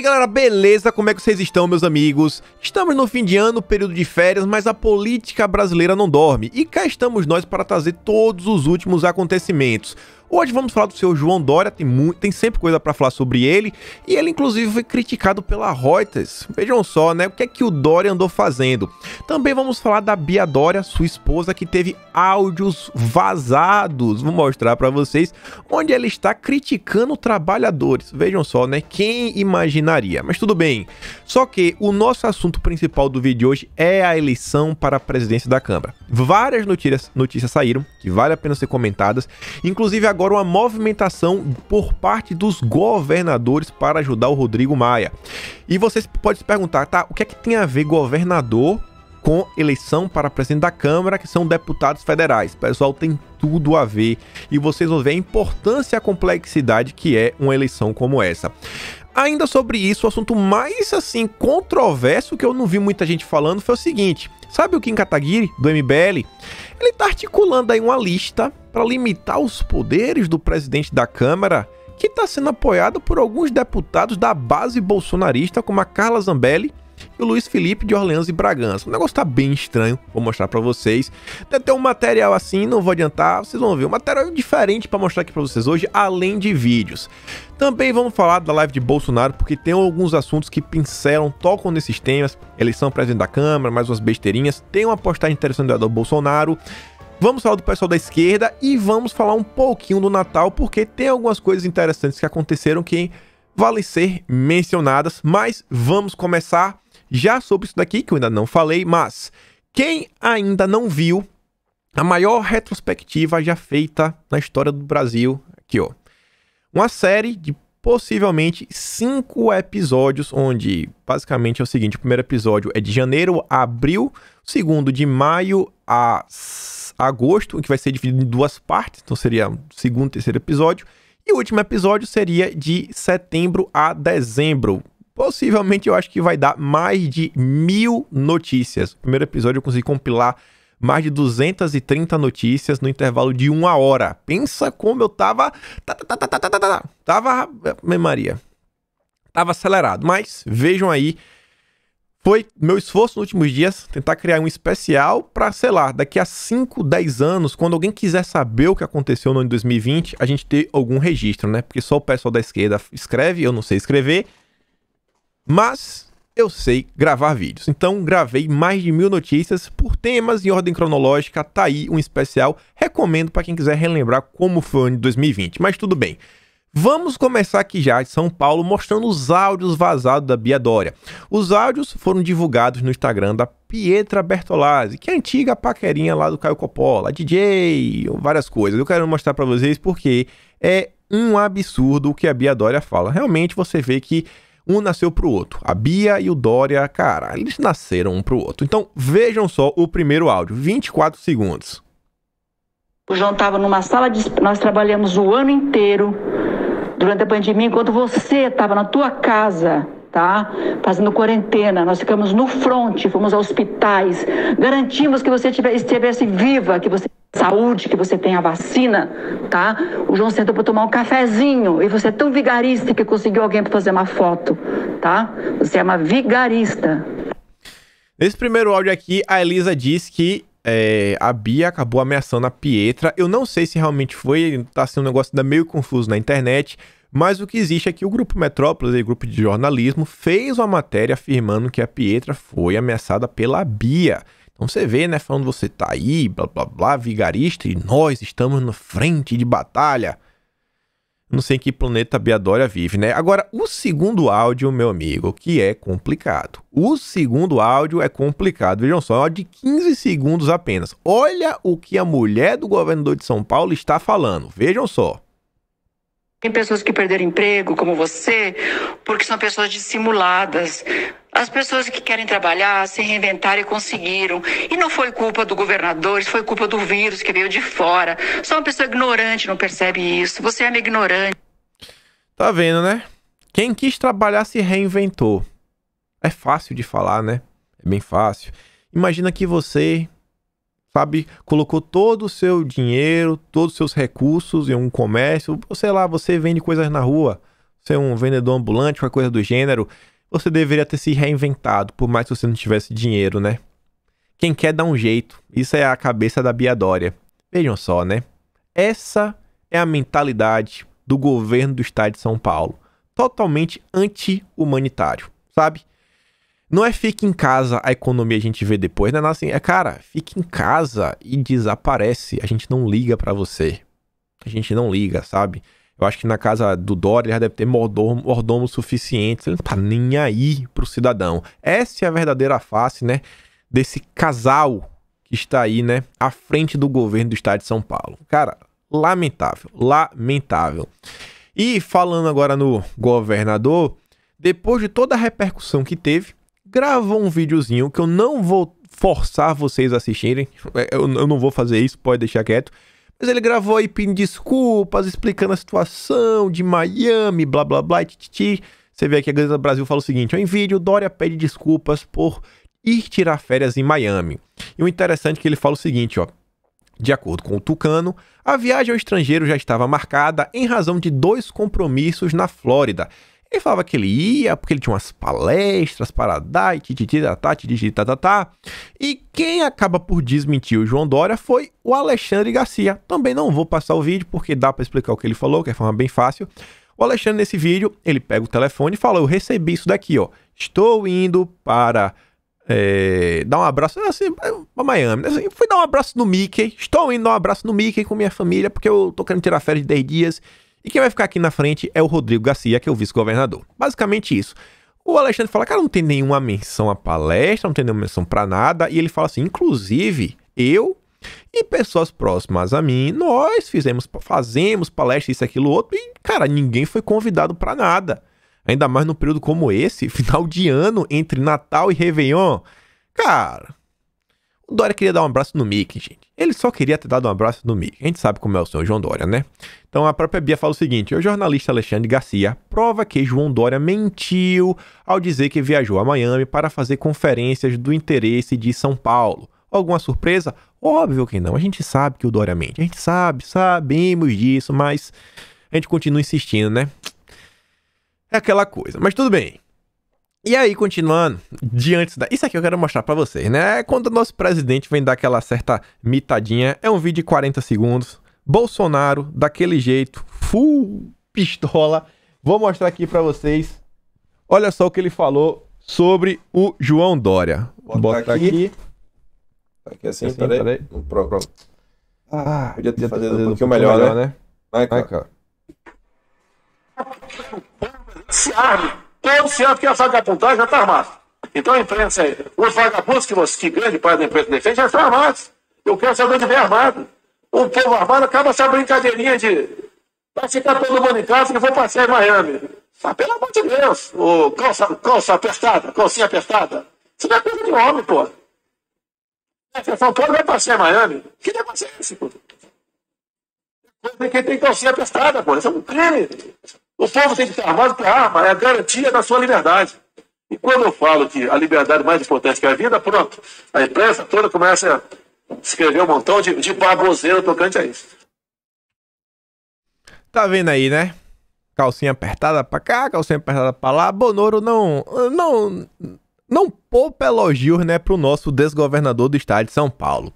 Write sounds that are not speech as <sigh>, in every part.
aí galera, beleza? Como é que vocês estão, meus amigos? Estamos no fim de ano, período de férias, mas a política brasileira não dorme. E cá estamos nós para trazer todos os últimos acontecimentos. Hoje vamos falar do seu João Dória, tem, muito, tem sempre coisa para falar sobre ele, e ele inclusive foi criticado pela Reuters. Vejam só, né, o que é que o Dória andou fazendo. Também vamos falar da Bia Dória, sua esposa, que teve áudios vazados. Vou mostrar para vocês onde ela está criticando trabalhadores. Vejam só, né, quem imaginaria. Mas tudo bem. Só que o nosso assunto principal do vídeo de hoje é a eleição para a presidência da Câmara. Várias notícias, notícias saíram que vale a pena ser comentadas, inclusive agora agora uma movimentação por parte dos governadores para ajudar o Rodrigo Maia. E vocês podem se perguntar, tá? O que é que tem a ver governador com eleição para presidente da Câmara, que são deputados federais. Pessoal, tem tudo a ver e vocês vão ver a importância e a complexidade que é uma eleição como essa. Ainda sobre isso, o assunto mais assim controverso que eu não vi muita gente falando foi o seguinte: sabe o Kim Kataguiri do MBL? Ele está articulando aí uma lista para limitar os poderes do presidente da Câmara, que está sendo apoiado por alguns deputados da base bolsonarista, como a Carla Zambelli e o Luiz Felipe de Orleans e Bragança. O negócio está bem estranho, vou mostrar para vocês. Deve ter um material assim, não vou adiantar, vocês vão ver. Um material é diferente para mostrar aqui para vocês hoje, além de vídeos. Também vamos falar da live de Bolsonaro, porque tem alguns assuntos que pincelam, tocam nesses temas. Eleição presidente da Câmara, mais umas besteirinhas. Tem uma postagem interessante do Bolsonaro. Vamos falar do pessoal da esquerda e vamos falar um pouquinho do Natal, porque tem algumas coisas interessantes que aconteceram que valem ser mencionadas, mas vamos começar já sobre isso daqui, que eu ainda não falei, mas quem ainda não viu a maior retrospectiva já feita na história do Brasil, aqui ó. Uma série de possivelmente cinco episódios, onde basicamente é o seguinte: o primeiro episódio é de janeiro a abril, o segundo de maio a agosto, que vai ser dividido em duas partes, então seria o segundo e terceiro episódio. E o último episódio seria de setembro a dezembro. Possivelmente eu acho que vai dar mais de mil notícias. O primeiro episódio eu consegui compilar mais de 230 notícias no intervalo de uma hora. Pensa como eu tava. Tava. Maria. Tava acelerado. Mas vejam aí foi meu esforço nos últimos dias tentar criar um especial para, sei lá, daqui a 5, 10 anos, quando alguém quiser saber o que aconteceu no ano de 2020, a gente ter algum registro, né? Porque só o pessoal da esquerda escreve, eu não sei escrever. Mas eu sei gravar vídeos. Então gravei mais de mil notícias por temas em ordem cronológica. Tá aí um especial. Recomendo para quem quiser relembrar como foi o ano de 2020. Mas tudo bem. Vamos começar aqui já de São Paulo mostrando os áudios vazados da Bia Dória. Os áudios foram divulgados no Instagram da Pietra Bertolazzi, que é a antiga paquerinha lá do Caio Coppola, DJ, várias coisas. Eu quero mostrar para vocês porque é um absurdo o que a Bia Dória fala. Realmente você vê que um nasceu pro outro. A Bia e o Dória, cara, eles nasceram um pro outro. Então vejam só o primeiro áudio, 24 segundos. O João estava numa sala de. Nós trabalhamos o ano inteiro durante a pandemia, enquanto você estava na tua casa, tá? Fazendo quarentena, nós ficamos no fronte, fomos a hospitais, garantimos que você estivesse viva, que você saúde, que você tenha vacina, tá? O João sentou para tomar um cafezinho e você é tão vigarista que conseguiu alguém para fazer uma foto, tá? Você é uma vigarista. Nesse primeiro áudio aqui, a Elisa diz que é, a Bia acabou ameaçando a Pietra. Eu não sei se realmente foi, tá sendo um negócio ainda meio confuso na internet. Mas o que existe é que o Grupo Metrópolis, o grupo de jornalismo, fez uma matéria afirmando que a Pietra foi ameaçada pela Bia. Então você vê, né, falando você tá aí, blá blá blá, vigarista, e nós estamos na frente de batalha. Não sei em que planeta Beadória vive, né? Agora, o segundo áudio, meu amigo, que é complicado. O segundo áudio é complicado. Vejam só, é de 15 segundos apenas. Olha o que a mulher do governador de São Paulo está falando. Vejam só. Tem pessoas que perderam emprego, como você, porque são pessoas dissimuladas. As pessoas que querem trabalhar, se e conseguiram. E não foi culpa do governador, foi culpa do vírus que veio de fora. Só uma pessoa ignorante não percebe isso. Você é uma ignorante. Tá vendo, né? Quem quis trabalhar se reinventou. É fácil de falar, né? É bem fácil. Imagina que você, sabe, colocou todo o seu dinheiro, todos os seus recursos em um comércio. Sei lá, você vende coisas na rua. Você é um vendedor ambulante, qualquer coisa do gênero você deveria ter se reinventado, por mais que você não tivesse dinheiro, né? Quem quer dá um jeito. Isso é a cabeça da biadória. Vejam só, né? Essa é a mentalidade do governo do estado de São Paulo. Totalmente anti-humanitário, sabe? Não é fique em casa, a economia a gente vê depois, né? Não, assim, é cara, fique em casa e desaparece. A gente não liga para você. A gente não liga, sabe? Eu acho que na casa do Dória ele já deve ter mordomo, mordomo suficiente. Ele não tá nem aí pro cidadão. Essa é a verdadeira face, né? Desse casal que está aí, né? À frente do governo do estado de São Paulo. Cara, lamentável. Lamentável. E falando agora no governador, depois de toda a repercussão que teve, gravou um videozinho que eu não vou forçar vocês a assistirem. É, eu, eu não vou fazer isso, pode deixar quieto. Mas ele gravou aí pedindo desculpas, explicando a situação de Miami, blá blá blá, tititi. Você vê aqui a Gazeta Brasil fala o seguinte: em vídeo, Dória pede desculpas por ir tirar férias em Miami. E o interessante é que ele fala o seguinte, ó. De acordo com o Tucano, a viagem ao estrangeiro já estava marcada em razão de dois compromissos na Flórida ele falava que ele ia, porque ele tinha umas palestras para dar, e titititatá, titititatá. E quem acaba por desmentir o João Dória foi o Alexandre Garcia. Também não vou passar o vídeo, porque dá para explicar o que ele falou, que é forma bem fácil. O Alexandre, nesse vídeo, ele pega o telefone e fala, eu recebi isso daqui, ó. Estou indo para... É, dar um abraço assim, Miami. Né? Assim, fui dar um abraço no Mickey. Estou indo dar um abraço no Mickey com minha família, porque eu tô querendo tirar férias de 10 dias e quem vai ficar aqui na frente é o Rodrigo Garcia, que é o vice-governador. Basicamente isso. O Alexandre fala, cara, não tem nenhuma menção à palestra, não tem nenhuma menção para nada. E ele fala assim, inclusive, eu e pessoas próximas a mim, nós fizemos, fazemos palestra, isso, aquilo, outro. E, cara, ninguém foi convidado para nada. Ainda mais num período como esse, <laughs> final de ano, entre Natal e Réveillon. Cara, Dória queria dar um abraço no Mickey, gente. Ele só queria ter dado um abraço no Mickey. A gente sabe como é o senhor João Dória, né? Então a própria Bia fala o seguinte: o jornalista Alexandre Garcia prova que João Dória mentiu ao dizer que viajou a Miami para fazer conferências do interesse de São Paulo. Alguma surpresa? Óbvio que não. A gente sabe que o Dória mente. A gente sabe, sabemos disso, mas a gente continua insistindo, né? É aquela coisa. Mas tudo bem. E aí, continuando, diante da. Isso aqui eu quero mostrar para vocês, né? É quando o nosso presidente vem dar aquela certa mitadinha, é um vídeo de 40 segundos. Bolsonaro, daquele jeito, full <laughs> pistola. Vou mostrar aqui para vocês. Olha só o que ele falou sobre o João Dória. Bota, Bota aqui. aqui. Tá aqui assim, tá assim peraí. peraí. Pronto, pronto. Ah, podia ter fazer um, um pouquinho melhor, melhor né? né? Vai, cara. Vai, cara. Se Todo certo que a é vagabundo já está armado. Então a imprensa, os vagabundos que, você, que grande parte da imprensa defende já estão armados. Eu quero saber de bem armado. O povo armado acaba essa brincadeirinha de vai ficar todo mundo em casa que eu vou passear em Miami. Ah, pelo amor de Deus, o calça, calça apertada, calcinha apertada. Isso não é coisa de homem, pô. É, são Paulo vai passear em Miami. Que negócio é esse, pô? quem tem calcinha apertada, pô. Isso é um crime. O povo tem que estar armado com a arma é a garantia da sua liberdade. E quando eu falo que a liberdade é mais importante que a vida, pronto. A imprensa toda começa a escrever um montão de, de baboseira tocante a isso. Tá vendo aí, né? Calcinha apertada pra cá, calcinha apertada pra lá. Bonoro não. Não. Não poupa elogios, né, pro nosso desgovernador do estado de São Paulo.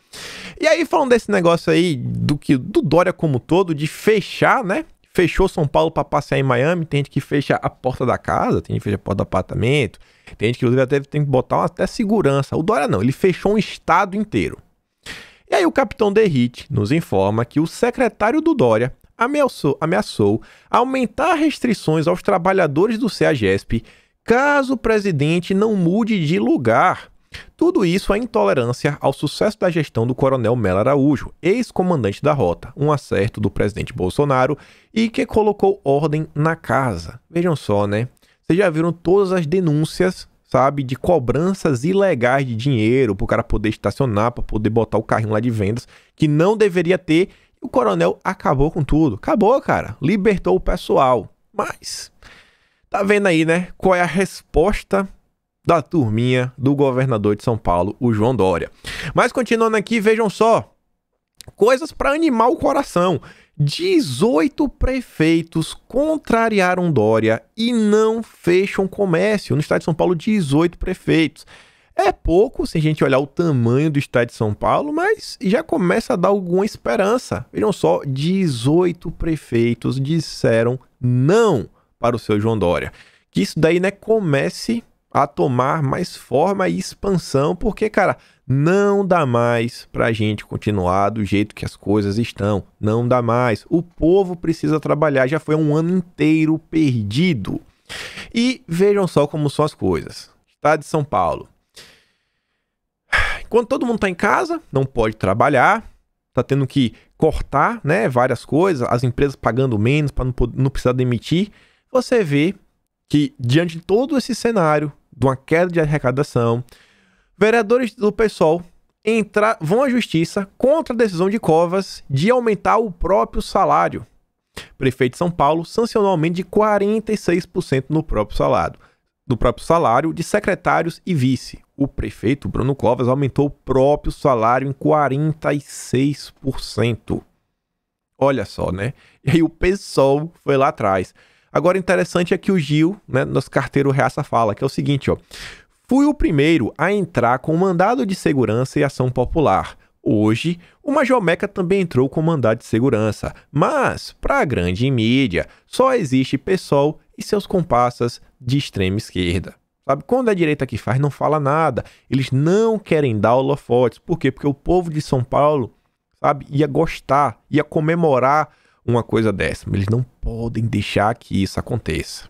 E aí, falando desse negócio aí, do que do Dória como todo, de fechar, né, fechou São Paulo para passear em Miami, tem gente que fecha a porta da casa, tem gente que fecha a porta do apartamento, tem gente que inclusive até tem que botar uma, até segurança. O Dória não, ele fechou um estado inteiro. E aí o capitão Derrite nos informa que o secretário do Dória ameaçou, ameaçou aumentar restrições aos trabalhadores do CEAGESP caso o presidente não mude de lugar. Tudo isso é intolerância ao sucesso da gestão do coronel Melo Araújo, ex-comandante da rota, um acerto do presidente Bolsonaro e que colocou ordem na casa. Vejam só, né? Vocês já viram todas as denúncias, sabe, de cobranças ilegais de dinheiro para o cara poder estacionar, para poder botar o carrinho lá de vendas, que não deveria ter. E o coronel acabou com tudo. Acabou, cara. Libertou o pessoal. Mas, tá vendo aí, né? Qual é a resposta da turminha do governador de São Paulo, o João Dória. Mas continuando aqui, vejam só. Coisas para animar o coração. 18 prefeitos contrariaram Dória e não fecham comércio. No estado de São Paulo, 18 prefeitos. É pouco se a gente olhar o tamanho do estado de São Paulo, mas já começa a dar alguma esperança. Vejam só, 18 prefeitos disseram não para o seu João Dória. Que isso daí, né, comece a tomar mais forma e expansão, porque, cara, não dá mais para a gente continuar do jeito que as coisas estão. Não dá mais. O povo precisa trabalhar. Já foi um ano inteiro perdido. E vejam só como são as coisas. Estado de São Paulo. Enquanto todo mundo está em casa, não pode trabalhar, está tendo que cortar né, várias coisas, as empresas pagando menos para não, não precisar demitir. Você vê que, diante de todo esse cenário, de uma queda de arrecadação. Vereadores do PSOL entrar, vão à justiça contra a decisão de Covas de aumentar o próprio salário. Prefeito de São Paulo sancionou aumento de 46% no próprio salário, no próprio salário de secretários e vice. O prefeito Bruno Covas aumentou o próprio salário em 46%. Olha só, né? E aí o PSOL foi lá atrás. Agora, interessante é que o Gil, né, nosso carteiro reaça fala, que é o seguinte, ó. Fui o primeiro a entrar com mandado de segurança e ação popular. Hoje, o Major Meca também entrou com mandado de segurança, mas, para a grande mídia, só existe PSOL e seus compassas de extrema esquerda. Sabe, quando a é direita que faz, não fala nada. Eles não querem dar holofotes. Por quê? Porque o povo de São Paulo, sabe, ia gostar, ia comemorar uma coisa dessa. Eles não podem deixar que isso aconteça.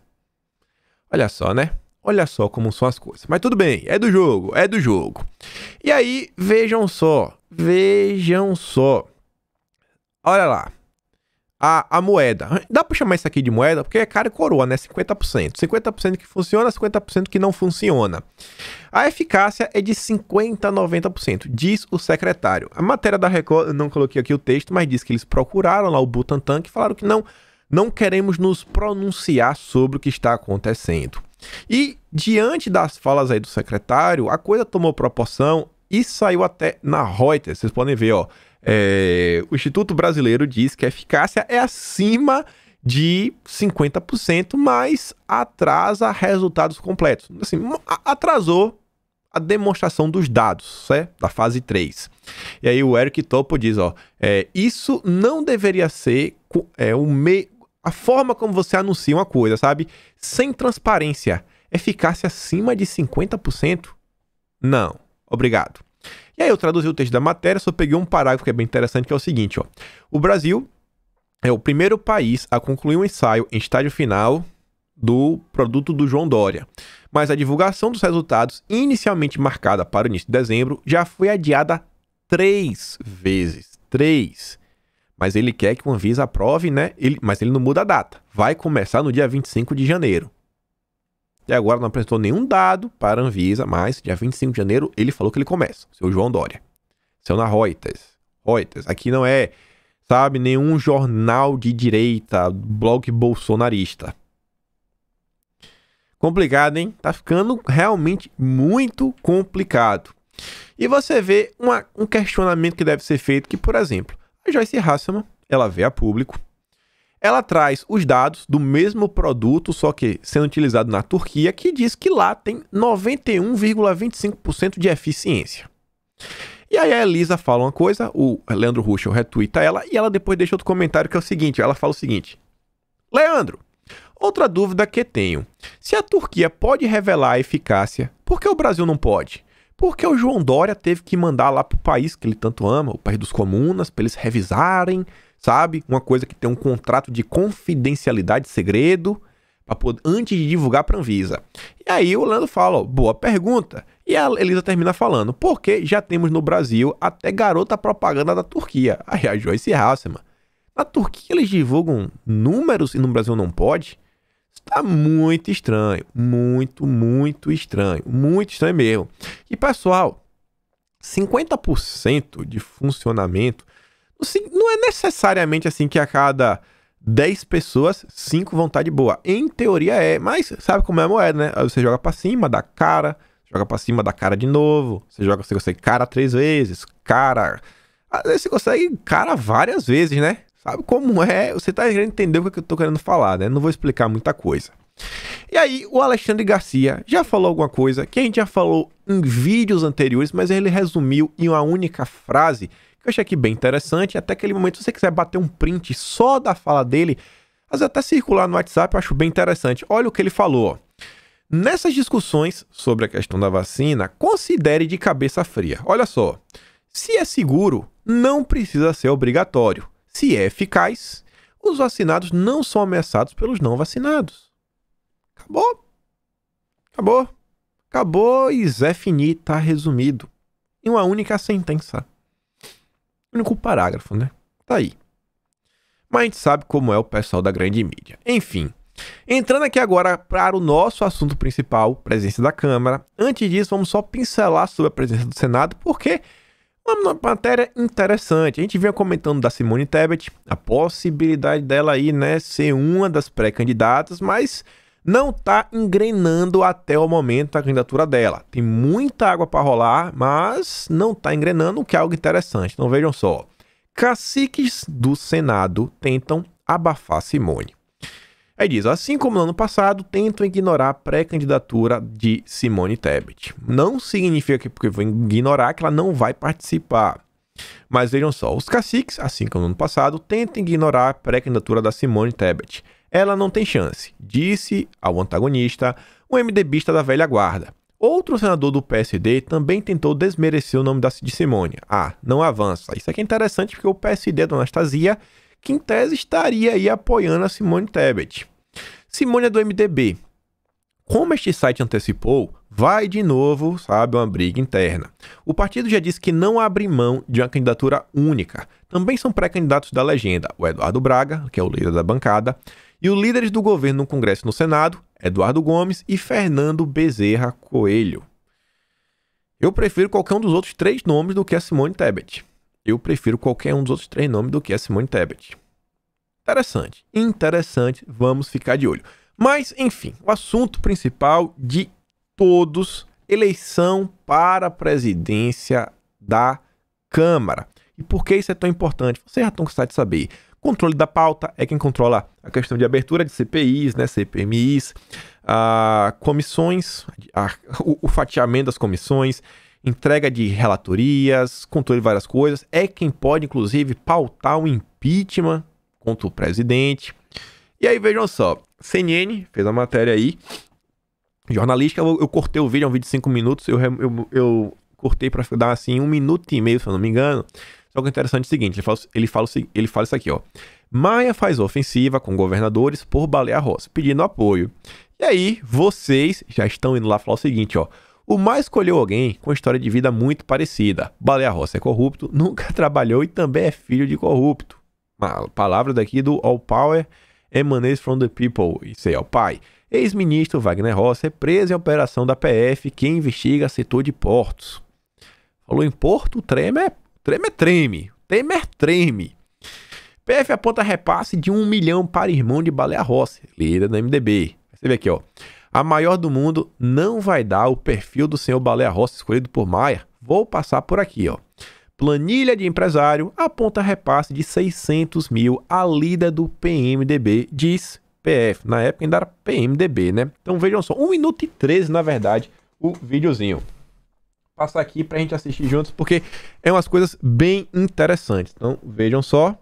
Olha só, né? Olha só como são as coisas. Mas tudo bem, é do jogo, é do jogo. E aí, vejam só, vejam só. Olha lá, a, a moeda. Dá para chamar isso aqui de moeda porque é cara e coroa, né? 50%. 50% que funciona, 50% que não funciona. A eficácia é de 50% a 90%, diz o secretário. A matéria da Record, eu não coloquei aqui o texto, mas diz que eles procuraram lá o Butantan que falaram que não, não queremos nos pronunciar sobre o que está acontecendo. E diante das falas aí do secretário, a coisa tomou proporção e saiu até na Reuters. Vocês podem ver, ó. É, o Instituto Brasileiro diz que a eficácia é acima de 50%, mas atrasa resultados completos. Assim, atrasou a demonstração dos dados, certo? da fase 3. E aí o Eric Topo diz, ó, é, isso não deveria ser é, o me a forma como você anuncia uma coisa, sabe? Sem transparência. Eficácia acima de 50%? Não. Obrigado. E aí eu traduzi o texto da matéria, só peguei um parágrafo que é bem interessante, que é o seguinte, ó. O Brasil é o primeiro país a concluir um ensaio em estágio final do produto do João Dória. Mas a divulgação dos resultados, inicialmente marcada para o início de dezembro, já foi adiada três vezes. Três. Mas ele quer que o Anvisa aprove, né? Ele, mas ele não muda a data. Vai começar no dia 25 de janeiro. Até agora não apresentou nenhum dado para a Anvisa, mas dia 25 de janeiro ele falou que ele começa, seu João Dória. Seu na Reuters. Reuters. Aqui não é, sabe, nenhum jornal de direita, blog bolsonarista. Complicado, hein? Tá ficando realmente muito complicado. E você vê uma, um questionamento que deve ser feito, que, por exemplo, a Joyce Hasselman, ela vê a público, ela traz os dados do mesmo produto, só que sendo utilizado na Turquia, que diz que lá tem 91,25% de eficiência. E aí a Elisa fala uma coisa, o Leandro Ruschel retuita ela e ela depois deixa outro comentário que é o seguinte, ela fala o seguinte: Leandro, outra dúvida que tenho. Se a Turquia pode revelar a eficácia, por que o Brasil não pode? Porque o João Dória teve que mandar lá para o país que ele tanto ama, o país dos comunas, para eles revisarem sabe? Uma coisa que tem um contrato de confidencialidade, segredo, poder, antes de divulgar para Anvisa. E aí o Leandro fala, ó, boa pergunta. E a Elisa termina falando, porque já temos no Brasil até garota propaganda da Turquia. Aí a Joyce Hasselman. Na Turquia eles divulgam números e no Brasil não pode? Está muito estranho, muito, muito estranho, muito estranho mesmo. E pessoal, 50% de funcionamento assim, não é necessariamente assim que a cada 10 pessoas, 5 vão estar de boa. Em teoria é, mas sabe como é a moeda, né? Aí você joga para cima, dá cara, joga para cima, dá cara de novo. Você joga, você consegue cara três vezes, cara. Às vezes você consegue cara várias vezes, né? Sabe como é? Você tá querendo entender o que eu tô querendo falar, né? Não vou explicar muita coisa. E aí, o Alexandre Garcia já falou alguma coisa que a gente já falou em vídeos anteriores, mas ele resumiu em uma única frase eu achei aqui bem interessante. Até aquele momento, se você quiser bater um print só da fala dele, vezes até circular no WhatsApp, eu acho bem interessante. Olha o que ele falou. Nessas discussões sobre a questão da vacina, considere de cabeça fria. Olha só. Se é seguro, não precisa ser obrigatório. Se é eficaz, os vacinados não são ameaçados pelos não vacinados. Acabou. Acabou. Acabou e Zé Fini está resumido em uma única sentença único parágrafo, né? Tá aí. Mas a gente sabe como é o pessoal da grande mídia. Enfim. Entrando aqui agora para o nosso assunto principal, presença da Câmara. Antes disso, vamos só pincelar sobre a presença do Senado, porque é uma matéria interessante. A gente vinha comentando da Simone Tebet, a possibilidade dela aí, né, ser uma das pré-candidatas, mas não está engrenando até o momento a candidatura dela. Tem muita água para rolar, mas não está engrenando, o que é algo interessante. Então vejam só. Caciques do Senado tentam abafar Simone. Aí diz, assim como no ano passado, tentam ignorar a pré-candidatura de Simone Tebet. Não significa que porque vão ignorar que ela não vai participar. Mas vejam só, os caciques, assim como no ano passado, tentam ignorar a pré-candidatura da Simone Tebet. Ela não tem chance, disse ao antagonista, um MDBista da velha guarda. Outro senador do PSD também tentou desmerecer o nome da, de Simone. Ah, não avança. Isso aqui é interessante porque o PSD da Anastasia, que em tese estaria aí apoiando a Simone Tebet. Simone é do MDB. Como este site antecipou, vai de novo, sabe, uma briga interna. O partido já disse que não abre mão de uma candidatura única. Também são pré-candidatos da legenda, o Eduardo Braga, que é o líder da bancada, e os líderes do governo no Congresso e no Senado, Eduardo Gomes e Fernando Bezerra Coelho. Eu prefiro qualquer um dos outros três nomes do que a Simone Tebet. Eu prefiro qualquer um dos outros três nomes do que a Simone Tebet. Interessante, interessante, vamos ficar de olho. Mas, enfim, o assunto principal de todos: eleição para a presidência da Câmara. E por que isso é tão importante? Vocês já estão tá cansados de saber. Controle da pauta é quem controla a questão de abertura de CPIs, né, CPMIs, a, comissões, a, o, o fatiamento das comissões, entrega de relatorias, controle de várias coisas. É quem pode, inclusive, pautar o impeachment contra o presidente. E aí, vejam só, CNN fez a matéria aí, jornalística, eu, eu cortei o vídeo, é um vídeo de 5 minutos, eu, eu, eu cortei para dar assim um minuto e meio, se eu não me engano, só que o interessante é o seguinte, ele fala, ele fala, ele fala isso aqui, ó. Maia faz ofensiva com governadores por balear Rossi, pedindo apoio. E aí, vocês já estão indo lá falar o seguinte, ó. O Maia escolheu alguém com história de vida muito parecida. Baleia Rossi é corrupto, <laughs> nunca trabalhou e também é filho de corrupto. Uma palavra daqui do All Power emanates from the people, isso aí, ó, pai. Ex-ministro Wagner Rossi é preso em operação da PF que investiga setor de portos. Falou em porto, o trem é Treme é treme. Temer treme. PF aponta repasse de um milhão para irmão de Baleia Rossi, líder do MDB. Você vê aqui, ó. A maior do mundo não vai dar o perfil do senhor Baleia Rossi escolhido por Maia. Vou passar por aqui, ó. Planilha de empresário aponta repasse de 600 mil à líder do PMDB, diz PF. Na época ainda era PMDB, né? Então vejam só, 1 minuto e 13, na verdade, o videozinho passar aqui pra gente assistir juntos, porque é umas coisas bem interessantes. Então, vejam só.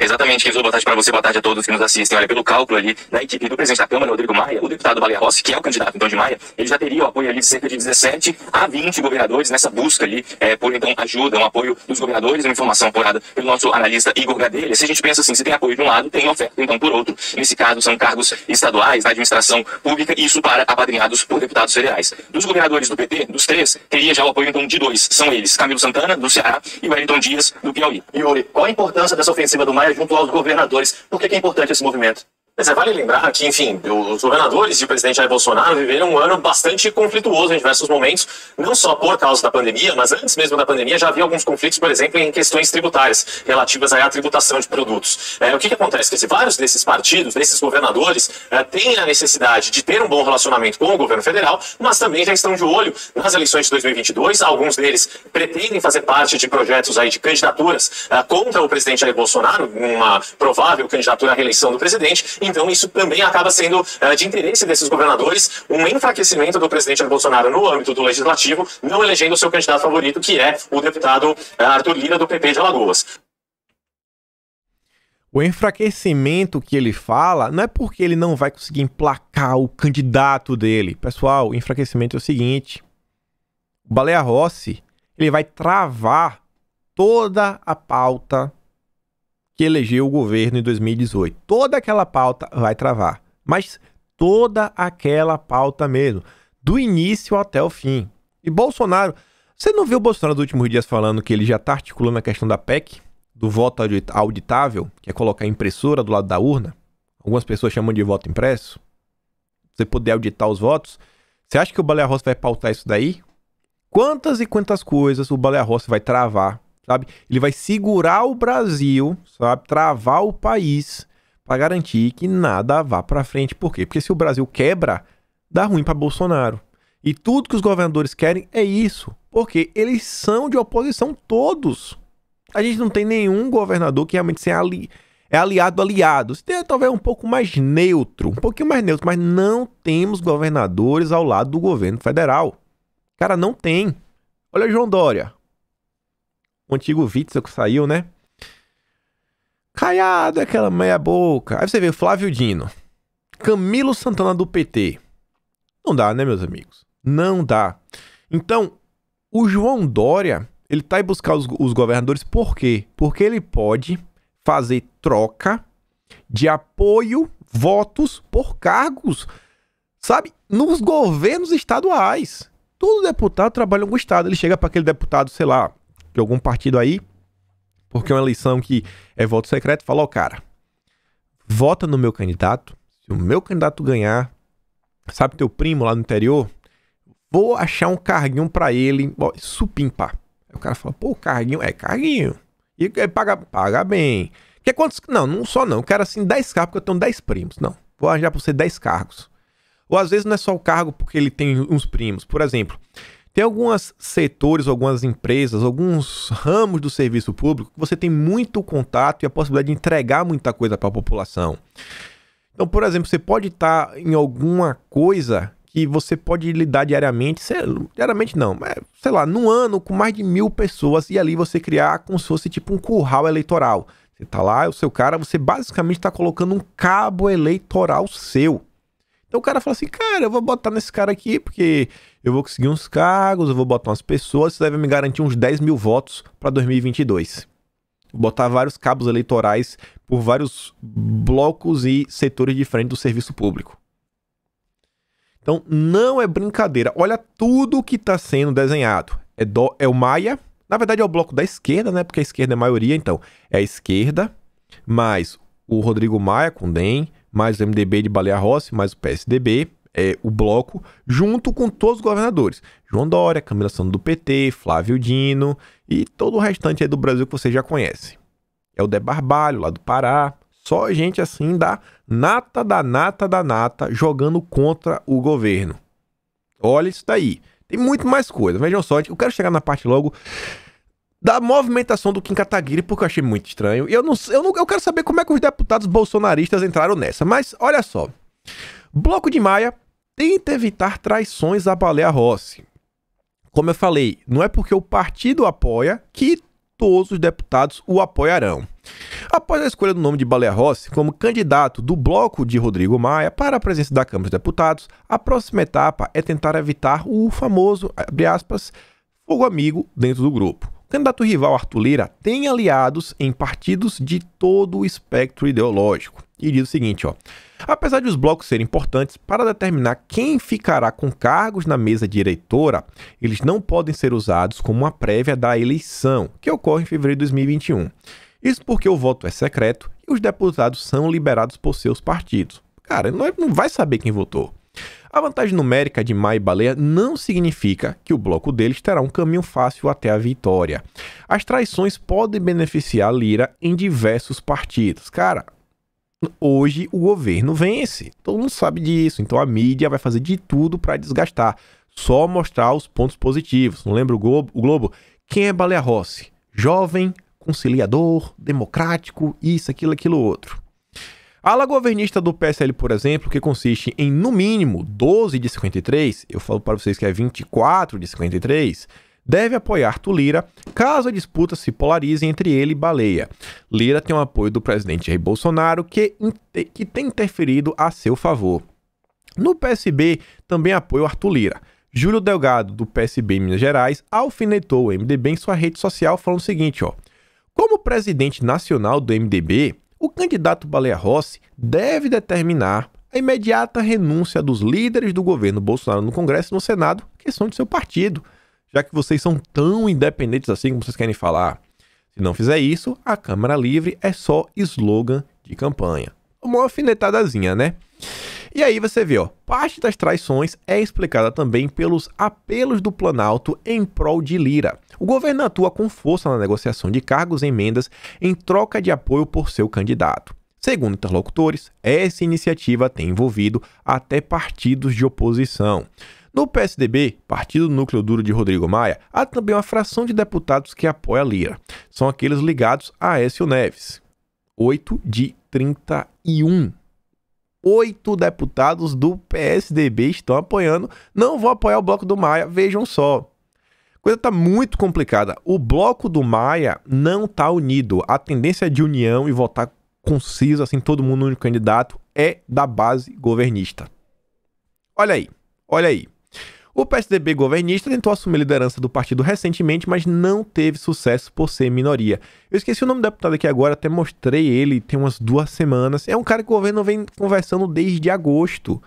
Exatamente, Isu, boa tarde para você, boa tarde a todos que nos assistem. Olha, pelo cálculo ali da equipe do presidente da Câmara, Rodrigo Maia, o deputado Baleia Rossi, que é o candidato então de Maia, ele já teria o apoio ali de cerca de 17 a 20 governadores nessa busca ali é, por então ajuda, um apoio dos governadores, uma informação apurada pelo nosso analista Igor Gadelha. Se a gente pensa assim, se tem apoio de um lado, tem oferta então por outro. Nesse caso, são cargos estaduais, da administração pública, e isso para apadrinhados por deputados federais. Dos governadores do PT, dos três, teria já o apoio então de dois. São eles, Camilo Santana, do Ceará, e Wellington Dias, do Piauí. Yuri, qual a importância dessa ofensiva do Maia? junto aos governadores. Por que é importante esse movimento? Mas é, vale lembrar que, enfim, os governadores e o presidente Jair Bolsonaro viveram um ano bastante conflituoso em diversos momentos, não só por causa da pandemia, mas antes mesmo da pandemia já havia alguns conflitos, por exemplo, em questões tributárias, relativas à tributação de produtos. É, o que, que acontece? Que vários desses partidos, desses governadores, é, têm a necessidade de ter um bom relacionamento com o governo federal, mas também já estão de olho nas eleições de 2022. Alguns deles pretendem fazer parte de projetos aí de candidaturas é, contra o presidente Jair Bolsonaro, uma provável candidatura à reeleição do presidente, então, isso também acaba sendo uh, de interesse desses governadores um enfraquecimento do presidente Bolsonaro no âmbito do legislativo, não elegendo o seu candidato favorito, que é o deputado uh, Arthur Lira, do PP de Alagoas. O enfraquecimento que ele fala não é porque ele não vai conseguir emplacar o candidato dele. Pessoal, o enfraquecimento é o seguinte: o Baleia Rossi ele vai travar toda a pauta que elegeu o governo em 2018. Toda aquela pauta vai travar, mas toda aquela pauta mesmo, do início até o fim. E Bolsonaro, você não viu o Bolsonaro nos últimos dias falando que ele já está articulando a questão da PEC, do voto auditável, que é colocar a impressora do lado da urna? Algumas pessoas chamam de voto impresso. Você poder auditar os votos. Você acha que o Baleia Rossi vai pautar isso daí? Quantas e quantas coisas o Baleia Rossi vai travar sabe? Ele vai segurar o Brasil, sabe? Travar o país para garantir que nada vá para frente. Por quê? Porque se o Brasil quebra, dá ruim para Bolsonaro. E tudo que os governadores querem é isso, porque eles são de oposição todos. A gente não tem nenhum governador que realmente seja ali é aliado aliado. Se tem talvez um pouco mais neutro, um pouquinho mais neutro, mas não temos governadores ao lado do governo federal. Cara, não tem. Olha João Dória, o antigo Witzel que saiu, né? Caiado, é aquela meia boca. Aí você vê Flávio Dino, Camilo Santana do PT. Não dá, né, meus amigos? Não dá. Então, o João Dória, ele tá aí buscar os, os governadores por quê? Porque ele pode fazer troca de apoio, votos por cargos, sabe? Nos governos estaduais. Todo deputado trabalha com o estado. Ele chega para aquele deputado, sei lá, de algum partido aí, porque é uma eleição que é voto secreto, falou, oh, cara, vota no meu candidato, se o meu candidato ganhar, sabe teu primo lá no interior, vou achar um carguinho para ele, ó, supimpa. Aí o cara fala, pô, carguinho, é carguinho. E é, paga, paga bem. Que quantos? Não, não só não. quero assim 10 cargos, porque eu tenho 10 primos. Não, vou arranjar pra você 10 cargos. Ou às vezes não é só o cargo porque ele tem uns primos. Por exemplo, tem alguns setores, algumas empresas, alguns ramos do serviço público que você tem muito contato e a possibilidade de entregar muita coisa para a população. Então, por exemplo, você pode estar tá em alguma coisa que você pode lidar diariamente, sei, diariamente não, mas sei lá, num ano com mais de mil pessoas e ali você criar como se fosse tipo um curral eleitoral. Você tá lá, o seu cara, você basicamente está colocando um cabo eleitoral seu. Então o cara fala assim, cara, eu vou botar nesse cara aqui porque eu vou conseguir uns cargos, eu vou botar umas pessoas, isso deve me garantir uns 10 mil votos para 2022. Vou botar vários cabos eleitorais por vários blocos e setores diferentes do serviço público. Então não é brincadeira. Olha tudo que está sendo desenhado. É, do, é o Maia, na verdade é o bloco da esquerda, né? Porque a esquerda é a maioria, então é a esquerda, mais o Rodrigo Maia com o DEM, mais o MDB de Baleia Rossi, mais o PSDB, é, o bloco, junto com todos os governadores. João Dória, Camila Santos do PT, Flávio Dino e todo o restante aí do Brasil que você já conhece. É o De Barbalho lá do Pará. Só gente assim da nata da nata da nata jogando contra o governo. Olha isso daí. Tem muito mais coisa. Vejam só, eu quero chegar na parte logo da movimentação do Kim Kataguiri, porque eu achei muito estranho. E eu não, eu não eu quero saber como é que os deputados bolsonaristas entraram nessa. Mas olha só. Bloco de Maia tenta evitar traições à Baleia Rossi. Como eu falei, não é porque o partido apoia que todos os deputados o apoiarão. Após a escolha do nome de Baleia Rossi como candidato do bloco de Rodrigo Maia para a presença da Câmara dos Deputados, a próxima etapa é tentar evitar o famoso, abre aspas, fogo amigo dentro do grupo. O candidato rival Arthur Lira tem aliados em partidos de todo o espectro ideológico. E diz o seguinte, ó. Apesar de os blocos serem importantes para determinar quem ficará com cargos na mesa diretora, eles não podem ser usados como uma prévia da eleição, que ocorre em fevereiro de 2021. Isso porque o voto é secreto e os deputados são liberados por seus partidos. Cara, não é- vai saber quem votou. A vantagem numérica de Maia e Baleia não significa que o bloco deles terá um caminho fácil até a vitória. As traições podem beneficiar Lira em diversos partidos. Cara, hoje o governo vence. Todo mundo sabe disso. Então a mídia vai fazer de tudo para desgastar. Só mostrar os pontos positivos. Não lembra o Globo? O Globo? Quem é Baleia Rossi? Jovem, conciliador, democrático, isso, aquilo, aquilo, outro. A ala governista do PSL, por exemplo, que consiste em no mínimo 12 de 53, eu falo para vocês que é 24 de 53, deve apoiar Tulira caso a disputa se polarize entre ele e Baleia. Lira tem o apoio do presidente Jair Bolsonaro, que, que tem interferido a seu favor. No PSB, também apoio Arthur Lira. Júlio Delgado, do PSB em Minas Gerais, alfinetou o MDB em sua rede social falando o seguinte, ó. Como presidente nacional do MDB, o candidato Baleia Rossi deve determinar a imediata renúncia dos líderes do governo Bolsonaro no Congresso e no Senado, que são de seu partido, já que vocês são tão independentes assim como vocês querem falar. Se não fizer isso, a Câmara Livre é só slogan de campanha. Uma alfinetadazinha, né? E aí você vê, ó, parte das traições é explicada também pelos apelos do Planalto em prol de Lira. O governo atua com força na negociação de cargos e emendas em troca de apoio por seu candidato. Segundo interlocutores, essa iniciativa tem envolvido até partidos de oposição. No PSDB, partido núcleo duro de Rodrigo Maia, há também uma fração de deputados que apoia Lira. São aqueles ligados a Écio Neves. 8 de 31 oito deputados do PSDB estão apoiando. Não vou apoiar o Bloco do Maia, vejam só. A coisa tá muito complicada. O Bloco do Maia não tá unido. A tendência é de união e votar conciso, assim, todo mundo no candidato, é da base governista. Olha aí, olha aí. O PSDB governista tentou assumir a liderança do partido recentemente, mas não teve sucesso por ser minoria. Eu esqueci o nome do deputado aqui agora, até mostrei ele tem umas duas semanas. É um cara que o governo vem conversando desde agosto.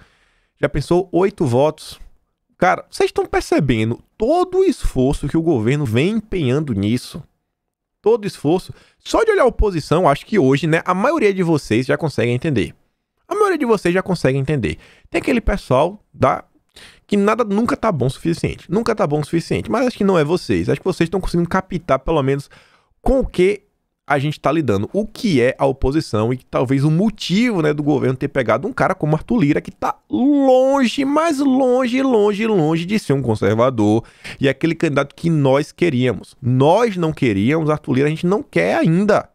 Já pensou oito votos? Cara, vocês estão percebendo todo o esforço que o governo vem empenhando nisso? Todo o esforço. Só de olhar a oposição, acho que hoje, né, a maioria de vocês já consegue entender. A maioria de vocês já consegue entender. Tem aquele pessoal da que nada nunca tá bom o suficiente. Nunca tá bom o suficiente. Mas acho que não é vocês. Acho que vocês estão conseguindo captar, pelo menos, com o que a gente está lidando, o que é a oposição e que talvez o motivo né, do governo ter pegado um cara como Arthur Lira, que está longe, mais longe, longe, longe de ser um conservador e aquele candidato que nós queríamos. Nós não queríamos, Arthur Lira a gente não quer ainda.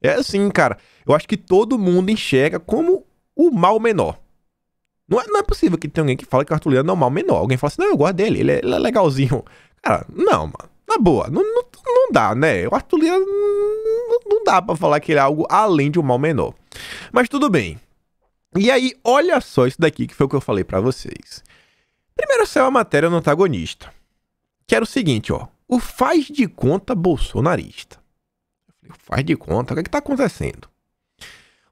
É assim, cara. Eu acho que todo mundo enxerga como o mal menor. Não é, não é possível que tenha alguém que fala que o Arthur é um mal menor. Alguém fala assim, não, eu gosto dele, ele é, ele é legalzinho. Cara, não, mano. Na boa, não, não, não dá, né? O Arthur hum, não, não dá para falar que ele é algo além de um mal menor. Mas tudo bem. E aí, olha só isso daqui que foi o que eu falei para vocês. Primeiro saiu a matéria no antagonista. Que era o seguinte, ó. O faz de conta bolsonarista. Faz de conta, o que é que tá acontecendo?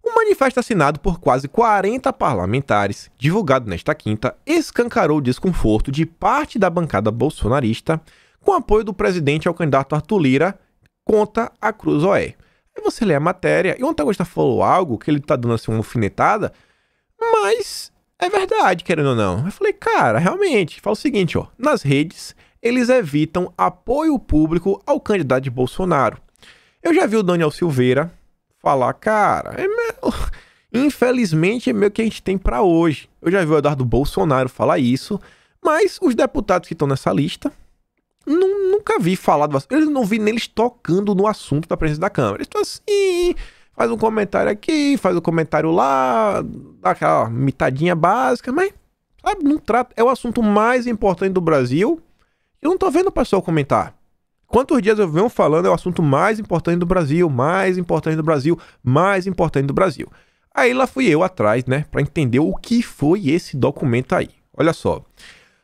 O manifesto assinado por quase 40 parlamentares, divulgado nesta quinta, escancarou o desconforto de parte da bancada bolsonarista com apoio do presidente ao candidato Arthur Lira contra a Cruzoé. Aí você lê a matéria e o antagonista falou algo que ele tá dando assim uma alfinetada, mas é verdade, querendo ou não. Eu falei, cara, realmente, fala o seguinte, ó, nas redes eles evitam apoio público ao candidato de Bolsonaro. Eu já vi o Daniel Silveira, falar, cara, é meu... <laughs> infelizmente é meio que a gente tem para hoje. Eu já vi o Eduardo Bolsonaro falar isso, mas os deputados que estão nessa lista, nunca vi falar do assunto. Eu não vi neles tocando no assunto da presença da Câmara. Eles estão assim, faz um comentário aqui, faz um comentário lá, dá aquela mitadinha básica, mas, sabe, não trata. É o assunto mais importante do Brasil. Eu não tô vendo o pessoal comentar. Quantos dias eu venho falando é o assunto mais importante do Brasil, mais importante do Brasil, mais importante do Brasil. Aí lá fui eu atrás, né, para entender o que foi esse documento aí. Olha só.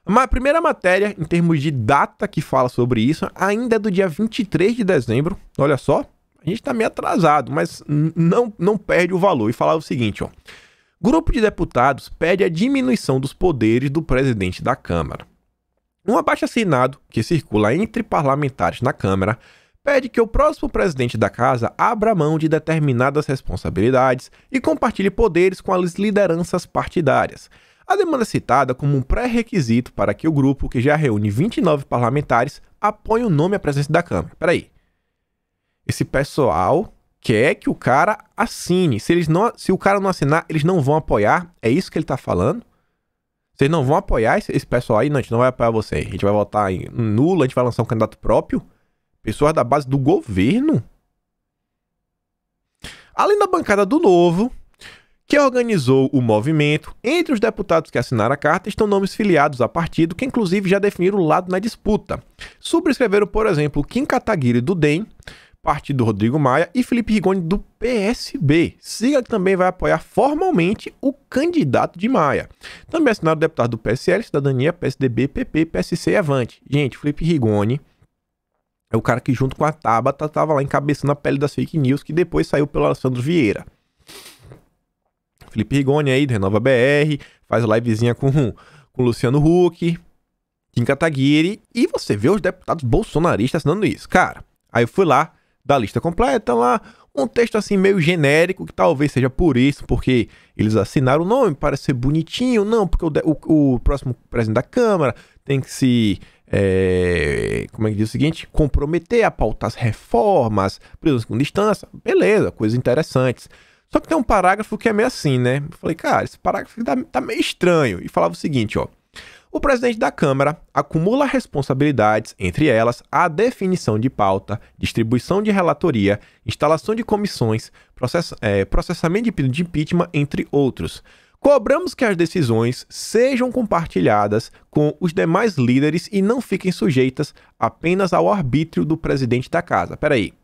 A primeira matéria, em termos de data que fala sobre isso, ainda é do dia 23 de dezembro. Olha só, a gente tá meio atrasado, mas não, não perde o valor. E falar o seguinte, ó. Grupo de deputados pede a diminuição dos poderes do presidente da Câmara. Um abaixo-assinado, que circula entre parlamentares na Câmara, pede que o próximo presidente da casa abra mão de determinadas responsabilidades e compartilhe poderes com as lideranças partidárias. A demanda é citada como um pré-requisito para que o grupo, que já reúne 29 parlamentares, apoie o nome à presidência da Câmara. Peraí. Esse pessoal quer que o cara assine. Se, eles não, se o cara não assinar, eles não vão apoiar. É isso que ele está falando? Vocês não vão apoiar esse, esse pessoal aí? Não, a gente não vai apoiar vocês. A gente vai votar em nulo, a gente vai lançar um candidato próprio. Pessoas da base do governo. Além da bancada do Novo, que organizou o movimento, entre os deputados que assinaram a carta estão nomes filiados a partido que inclusive já definiram o lado na disputa. Subscreveram, por exemplo, Kim Kataguiri do DEM, partido do Rodrigo Maia, e Felipe Rigoni do PSB. Siga que também vai apoiar formalmente o candidato de Maia. Também assinaram deputado do PSL, Cidadania, PSDB, PP, PSC e Avante. Gente, Felipe Rigoni é o cara que junto com a Tabata tava lá encabeçando a pele das fake news, que depois saiu pelo Alessandro Vieira. Felipe Rigoni aí, do Renova BR, faz livezinha com, com Luciano Huck, Kim Kataguiri, e você vê os deputados bolsonaristas assinando isso. Cara, aí eu fui lá, da lista completa lá, um texto assim meio genérico, que talvez seja por isso, porque eles assinaram o nome, parece ser bonitinho, não, porque o, o, o próximo presidente da Câmara tem que se. É, como é que diz o seguinte? Comprometer a pautar as reformas, prisões com distância, beleza, coisas interessantes. Só que tem um parágrafo que é meio assim, né? Eu falei, cara, esse parágrafo tá, tá meio estranho. E falava o seguinte, ó. O presidente da Câmara acumula responsabilidades, entre elas a definição de pauta, distribuição de relatoria, instalação de comissões, process é, processamento de pedido de impeachment, entre outros. Cobramos que as decisões sejam compartilhadas com os demais líderes e não fiquem sujeitas apenas ao arbítrio do presidente da casa. Peraí,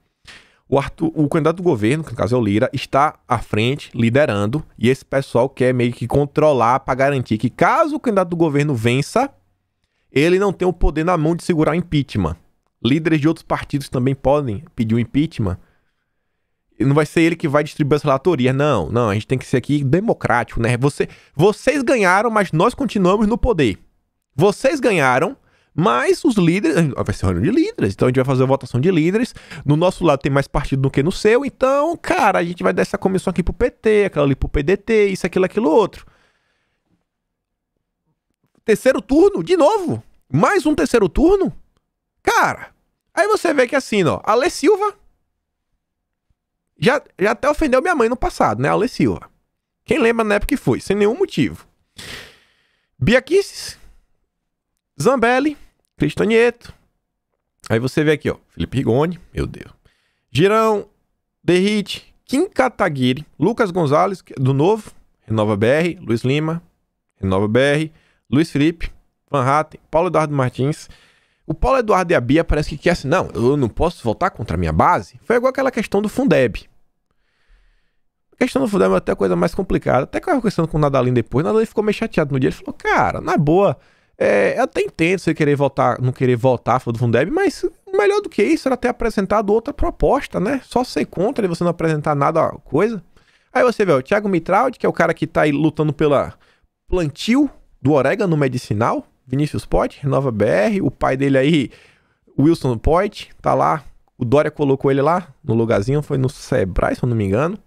o, Arthur, o candidato do governo, que no caso é o Lira, está à frente, liderando, e esse pessoal quer meio que controlar para garantir que caso o candidato do governo vença, ele não tem o poder na mão de segurar o impeachment. Líderes de outros partidos também podem pedir o impeachment. E não vai ser ele que vai distribuir as relatorias, não. Não, a gente tem que ser aqui democrático, né? Você, vocês ganharam, mas nós continuamos no poder. Vocês ganharam, mas os líderes, eh, vai ser reunião de líderes, então a gente vai fazer a votação de líderes. No nosso lado tem mais partido do que no seu, então, cara, a gente vai dar essa comissão aqui pro PT, aquela ali pro PDT, isso, aquilo, aquilo outro. Terceiro turno, de novo. Mais um terceiro turno? Cara, aí você vê que assim, ó, Ale Silva já, já até ofendeu minha mãe no passado, né, Ale Silva. Quem lembra na época que foi, sem nenhum motivo. Bia Kicis, Zambelli, Cristanieto. Aí você vê aqui, ó, Felipe Rigoni, meu Deus. Girão, Derrite, Kim Kataguiri, Lucas Gonzalez, é do Novo, Renova BR, Luiz Lima, Renova BR, Luiz Felipe, Van Hatten, Paulo Eduardo Martins. O Paulo Eduardo e a Bia parece que quer assim, não, eu não posso voltar contra a minha base. Foi igual aquela questão do Fundeb. A questão do Fundeb é até a coisa mais complicada. Até que eu estava conversando com o Nadalim depois, o Nadalim ficou meio chateado no dia. Ele falou, cara, na boa, é, até entendo você querer votar, não querer votar a do Fundeb, mas melhor do que isso era ter apresentado outra proposta, né? Só ser contra e você não apresentar nada coisa. Aí você vê o Thiago Mitraldi, que é o cara que tá aí lutando pela plantio do orégano medicinal, Vinícius Pote, Renova BR, o pai dele aí, Wilson Pote, tá lá. O Dória colocou ele lá no lugarzinho, foi no Sebrae, se eu não me engano.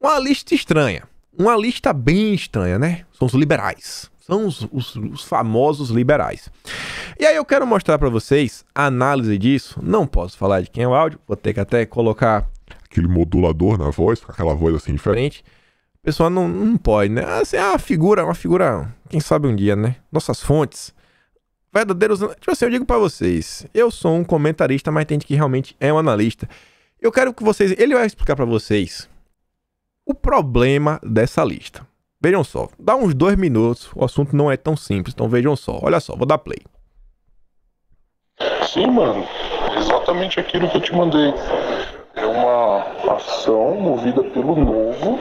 Uma lista estranha. Uma lista bem estranha, né? São os liberais são os, os, os famosos liberais. E aí eu quero mostrar para vocês a análise disso. Não posso falar de quem é o áudio, vou ter que até colocar aquele modulador na voz, aquela voz assim diferente. O pessoal não, não pode, né? Assim, é uma figura, uma figura, quem sabe um dia, né? Nossas fontes. Verdadeiros. Tipo assim, eu digo para vocês, eu sou um comentarista, mas tem gente que realmente é um analista. Eu quero que vocês. Ele vai explicar para vocês o problema dessa lista. Vejam só, dá uns dois minutos, o assunto não é tão simples, então vejam só. Olha só, vou dar play. Sim, mano, exatamente aquilo que eu te mandei. É uma ação movida pelo novo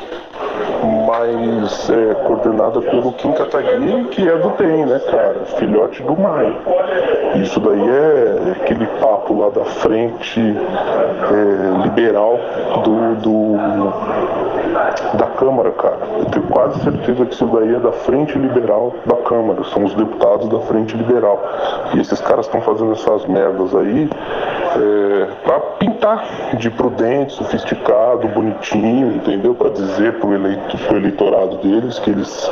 mas é coordenada pelo Kim Kataguiri, que é do DEM, né, cara? Filhote do Maio. Isso daí é aquele papo lá da frente é, liberal do, do, da Câmara, cara. Eu tenho quase certeza que isso daí é da frente liberal da Câmara, são os deputados da frente liberal. E esses caras estão fazendo essas merdas aí é, para pintar de prudente, sofisticado, bonitinho, entendeu? Para dizer para ele eleito, o eleitorado deles, que eles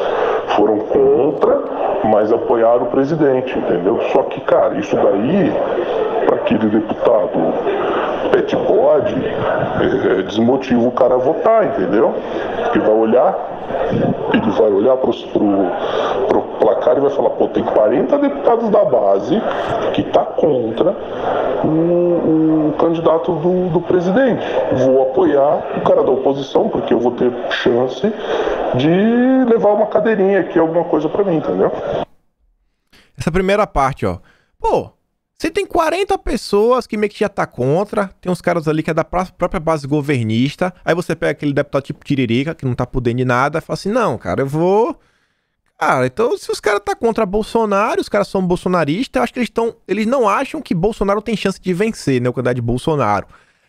foram contra, mas apoiaram o presidente, entendeu? Só que, cara, isso daí, para aquele deputado petbode, é, é, desmotiva o cara a votar, entendeu? Porque vai olhar, ele vai olhar para o placar e vai falar, pô, tem 40 deputados da base que tá contra um, um candidato do, do presidente. Vou apoiar o cara da oposição, porque eu vou ter chance de levar uma cadeirinha aqui, alguma coisa para mim, entendeu? Essa primeira parte, ó. Pô, você tem 40 pessoas que meio que já tá contra, tem uns caras ali que é da própria base governista, aí você pega aquele deputado tipo Tiririca, que não tá podendo de nada, e fala assim, não, cara, eu vou... Cara, então se os caras tá contra Bolsonaro, os caras são bolsonaristas, eu acho que eles estão... Eles não acham que Bolsonaro tem chance de vencer, né, o candidato de Bolsonaro.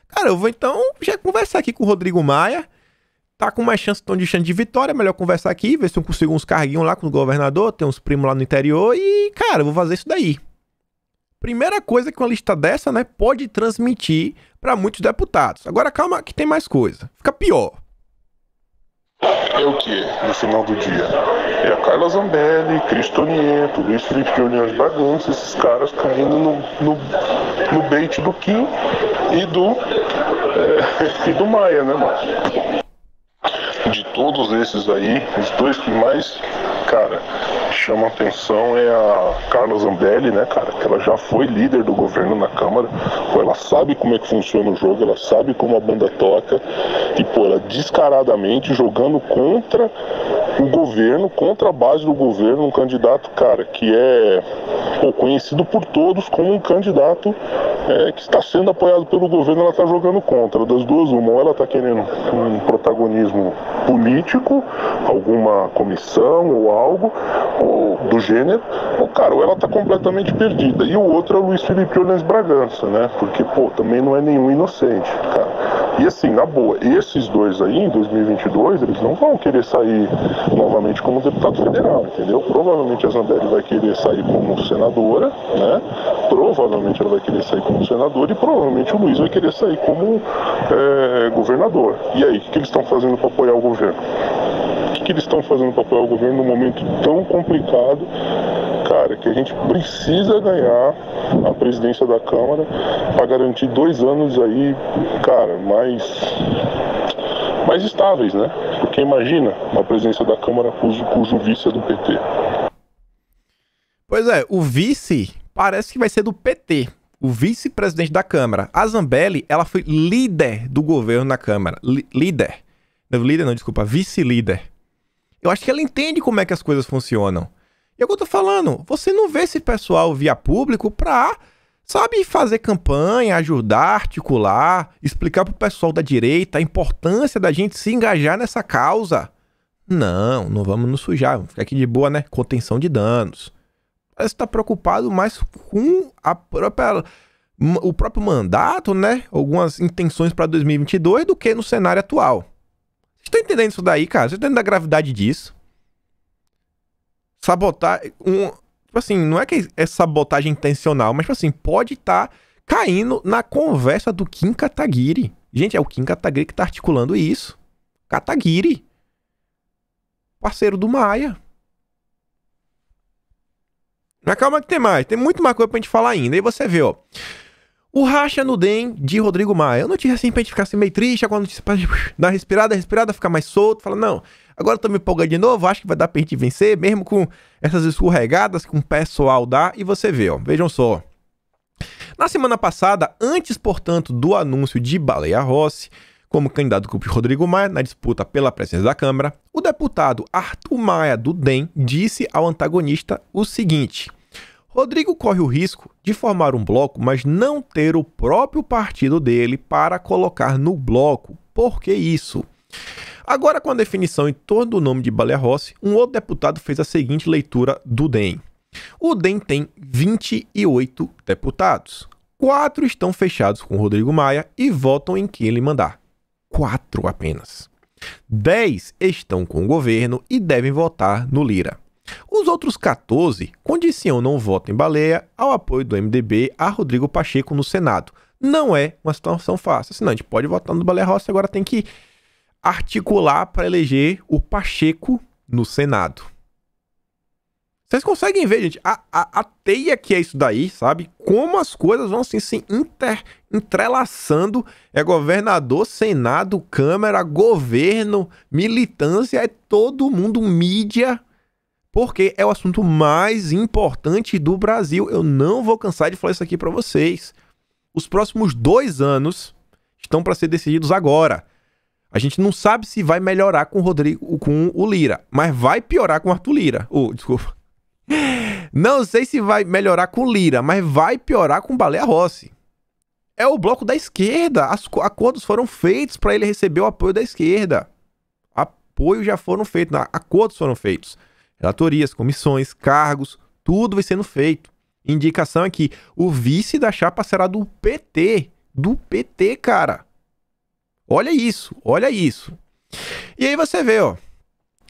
Cara, eu vou então já conversar aqui com o Rodrigo Maia, tá com mais chance, tão de chance de vitória, é melhor conversar aqui, ver se eu consigo uns carguinhos lá com o governador, tem uns primos lá no interior, e, cara, eu vou fazer isso daí. Primeira coisa que uma lista dessa, né, pode transmitir para muitos deputados. Agora calma que tem mais coisa. Fica pior. É o que no final do dia? É a Carla Zambelli, Cristonieto, Luiz Felipe de de Bagunça, esses caras caindo no, no, no bait do Kim e do, é, <laughs> e do Maia, né, mano? de todos esses aí, os dois que mais, cara, chama atenção é a Carla Zambelli, né, cara? Que ela já foi líder do governo na Câmara, ela sabe como é que funciona o jogo, ela sabe como a banda toca, e, pô, ela descaradamente jogando contra o governo, contra a base do governo, um candidato, cara, que é pô, conhecido por todos como um candidato é, que está sendo apoiado pelo governo, ela está jogando contra. Das duas, uma, ou ela está querendo um protagonismo político, alguma comissão ou algo ou do gênero, o cara, ou ela está completamente perdida. E o outro é o Luiz Felipe Orleans Bragança, né? Porque, pô, também não é nenhum inocente, cara. E assim, na boa, esses dois aí, em 2022, eles não vão querer sair novamente como deputado federal, entendeu? Provavelmente a Zambelli vai querer sair como senadora, né? Provavelmente ela vai querer sair como senadora e provavelmente o Luiz vai querer sair como é, governador. E aí, o que eles estão fazendo para apoiar o governo. O que, que eles estão fazendo para apoiar o governo num momento tão complicado, cara, que a gente precisa ganhar a presidência da Câmara para garantir dois anos aí, cara, mais, mais estáveis, né? Porque imagina a presidência da Câmara cujo, cujo vice é do PT. Pois é, o vice parece que vai ser do PT o vice-presidente da Câmara. A Zambelli, ela foi líder do governo na Câmara. L líder. Líder não, desculpa, vice-líder. Eu acho que ela entende como é que as coisas funcionam. E é o que eu tô falando, você não vê esse pessoal via público pra, sabe, fazer campanha, ajudar, articular, explicar pro pessoal da direita a importância da gente se engajar nessa causa. Não, não vamos nos sujar, vamos ficar aqui de boa, né? Contenção de danos. Parece que tá preocupado mais com a própria o próprio mandato, né? Algumas intenções para 2022 do que no cenário atual. Você tá entendendo isso daí, cara? Você tá entendendo a gravidade disso? Sabotar. Um, tipo assim, não é que é sabotagem intencional, mas, tipo assim, pode estar tá caindo na conversa do Kim Kataguiri. Gente, é o Kim Kataguiri que tá articulando isso. Kataguiri. Parceiro do Maia. Mas calma que tem mais. Tem muito mais coisa pra gente falar ainda. aí você vê, ó. O racha no DEM de Rodrigo Maia. Eu não tinha assim pra gente ficar assim meio triste, é agora notícia pra <laughs> dar respirada, respirada, ficar mais solto. Fala, não, agora eu tô me empolgando de novo, acho que vai dar pra gente vencer, mesmo com essas escorregadas que um pessoal dá. E você vê, ó, vejam só. Na semana passada, antes, portanto, do anúncio de Baleia Rossi como candidato do de Rodrigo Maia na disputa pela presença da Câmara, o deputado Arthur Maia do DEM disse ao antagonista o seguinte: Rodrigo corre o risco de formar um bloco, mas não ter o próprio partido dele para colocar no bloco. Por que isso? Agora, com a definição em torno do nome de Balearossi, um outro deputado fez a seguinte leitura do DEM. O DEM tem 28 deputados. Quatro estão fechados com Rodrigo Maia e votam em quem ele mandar. Quatro apenas. Dez estão com o governo e devem votar no Lira. Os outros 14 condicionam o voto em baleia ao apoio do MDB a Rodrigo Pacheco no Senado. Não é uma situação fácil. Assim, a gente pode votar no Baleia Rossi, agora tem que articular para eleger o Pacheco no Senado. Vocês conseguem ver, gente, a, a, a, teia que é isso daí, sabe? Como as coisas vão assim, se inter, entrelaçando. É governador, senado, câmara, governo, militância, é todo mundo, mídia, porque é o assunto mais importante do Brasil. Eu não vou cansar de falar isso aqui para vocês. Os próximos dois anos estão para ser decididos agora. A gente não sabe se vai melhorar com o Rodrigo, com o Lira, mas vai piorar com o Arthur Lira. Oh, <laughs> desculpa. Não sei se vai melhorar com o Lira, mas vai piorar com o Baleia Rossi. É o bloco da esquerda. As acordos foram feitos para ele receber o apoio da esquerda. Apoio já foram feitos, acordos foram feitos relatorias, comissões, cargos, tudo vai sendo feito. Indicação é que o vice da chapa será do PT. Do PT, cara. Olha isso, olha isso. E aí você vê, ó.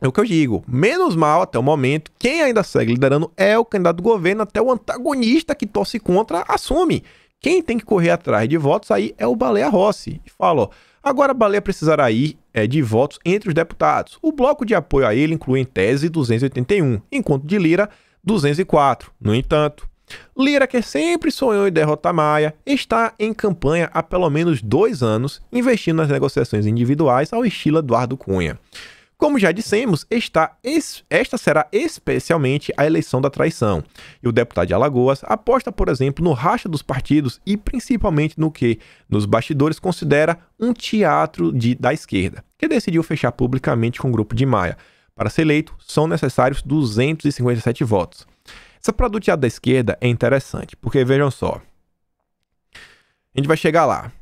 É o que eu digo. Menos mal, até o momento, quem ainda segue liderando é o candidato do governo, até o antagonista que torce contra assume. Quem tem que correr atrás de votos aí é o Baleia Rossi. E fala, ó, agora a Baleia precisará ir é, de votos entre os deputados. O bloco de apoio a ele inclui em tese 281, enquanto de Lira 204. No entanto, Lira, que sempre sonhou em derrotar Maia, está em campanha há pelo menos dois anos, investindo nas negociações individuais ao estilo Eduardo Cunha. Como já dissemos, esta, esta será especialmente a eleição da traição. E o deputado de Alagoas aposta, por exemplo, no racha dos partidos e principalmente no que, nos bastidores, considera um teatro de, da esquerda, que decidiu fechar publicamente com o grupo de Maia. Para ser eleito, são necessários 257 votos. Essa produtividade da esquerda é interessante, porque vejam só. A gente vai chegar lá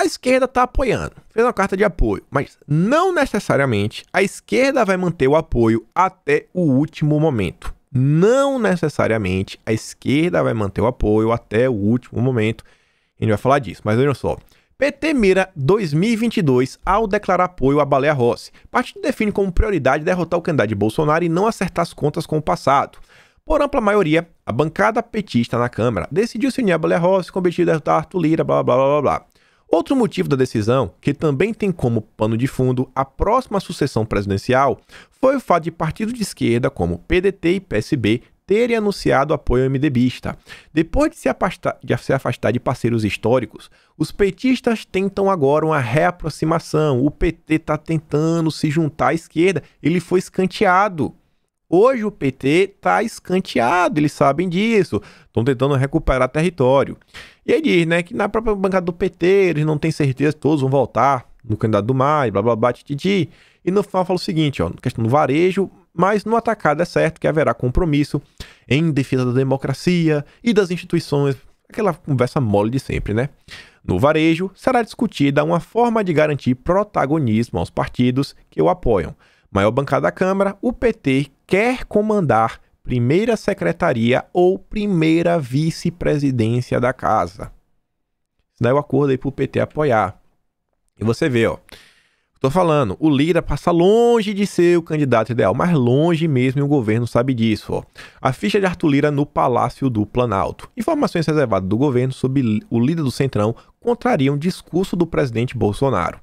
a esquerda está apoiando, fez uma carta de apoio, mas não necessariamente a esquerda vai manter o apoio até o último momento. Não necessariamente a esquerda vai manter o apoio até o último momento. A gente vai falar disso, mas vejam só. PT mira 2022 ao declarar apoio à Baleia Rossi. Partido define como prioridade derrotar o candidato de Bolsonaro e não acertar as contas com o passado. Por ampla maioria, a bancada petista na Câmara decidiu se unir a Baleia Rossi com o objetivo de derrotar Arthur Lira, blá blá blá blá. blá. Outro motivo da decisão, que também tem como pano de fundo a próxima sucessão presidencial, foi o fato de partidos de esquerda como PDT e PSB terem anunciado apoio ao MDBista. Depois de se, afastar, de se afastar de parceiros históricos, os petistas tentam agora uma reaproximação. O PT está tentando se juntar à esquerda, ele foi escanteado Hoje o PT está escanteado, eles sabem disso, estão tentando recuperar território. E aí diz, né, que na própria bancada do PT eles não têm certeza, todos vão voltar no candidato do MAI, blá blá blá, tititi. E no final fala o seguinte, ó, questão do varejo, mas no atacado é certo que haverá compromisso em defesa da democracia e das instituições, aquela conversa mole de sempre, né? No varejo, será discutida uma forma de garantir protagonismo aos partidos que o apoiam, Maior bancada da Câmara, o PT quer comandar primeira secretaria ou primeira vice-presidência da casa. Isso daí é o acordo aí pro PT apoiar. E você vê, ó. Tô falando, o Lira passa longe de ser o candidato ideal, mas longe mesmo e o governo sabe disso, ó. A ficha de Arthur Lira no Palácio do Planalto. Informações reservadas do governo sobre o líder do Centrão contrariam o discurso do presidente Bolsonaro.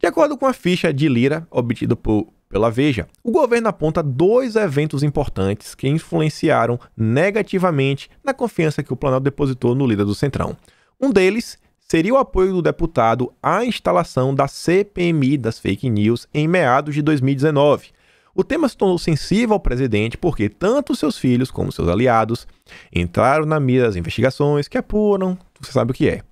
De acordo com a ficha de Lira obtida por, pela Veja. O governo aponta dois eventos importantes que influenciaram negativamente na confiança que o Planalto depositou no líder do Centrão. Um deles seria o apoio do deputado à instalação da CPMI das fake news em meados de 2019. O tema se tornou sensível ao presidente porque tanto seus filhos como seus aliados entraram na mira das investigações que apuram, você sabe o que é.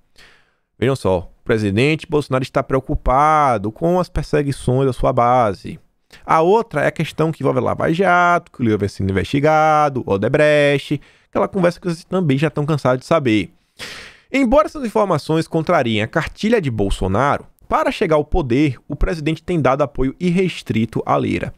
Vejam só, o presidente Bolsonaro está preocupado com as perseguições da sua base. A outra é a questão que envolve Lava Jato, que o Lula vai sendo investigado, Odebrecht, aquela conversa que vocês também já estão cansados de saber. Embora essas informações contrariem a cartilha de Bolsonaro, para chegar ao poder, o presidente tem dado apoio irrestrito à Leira.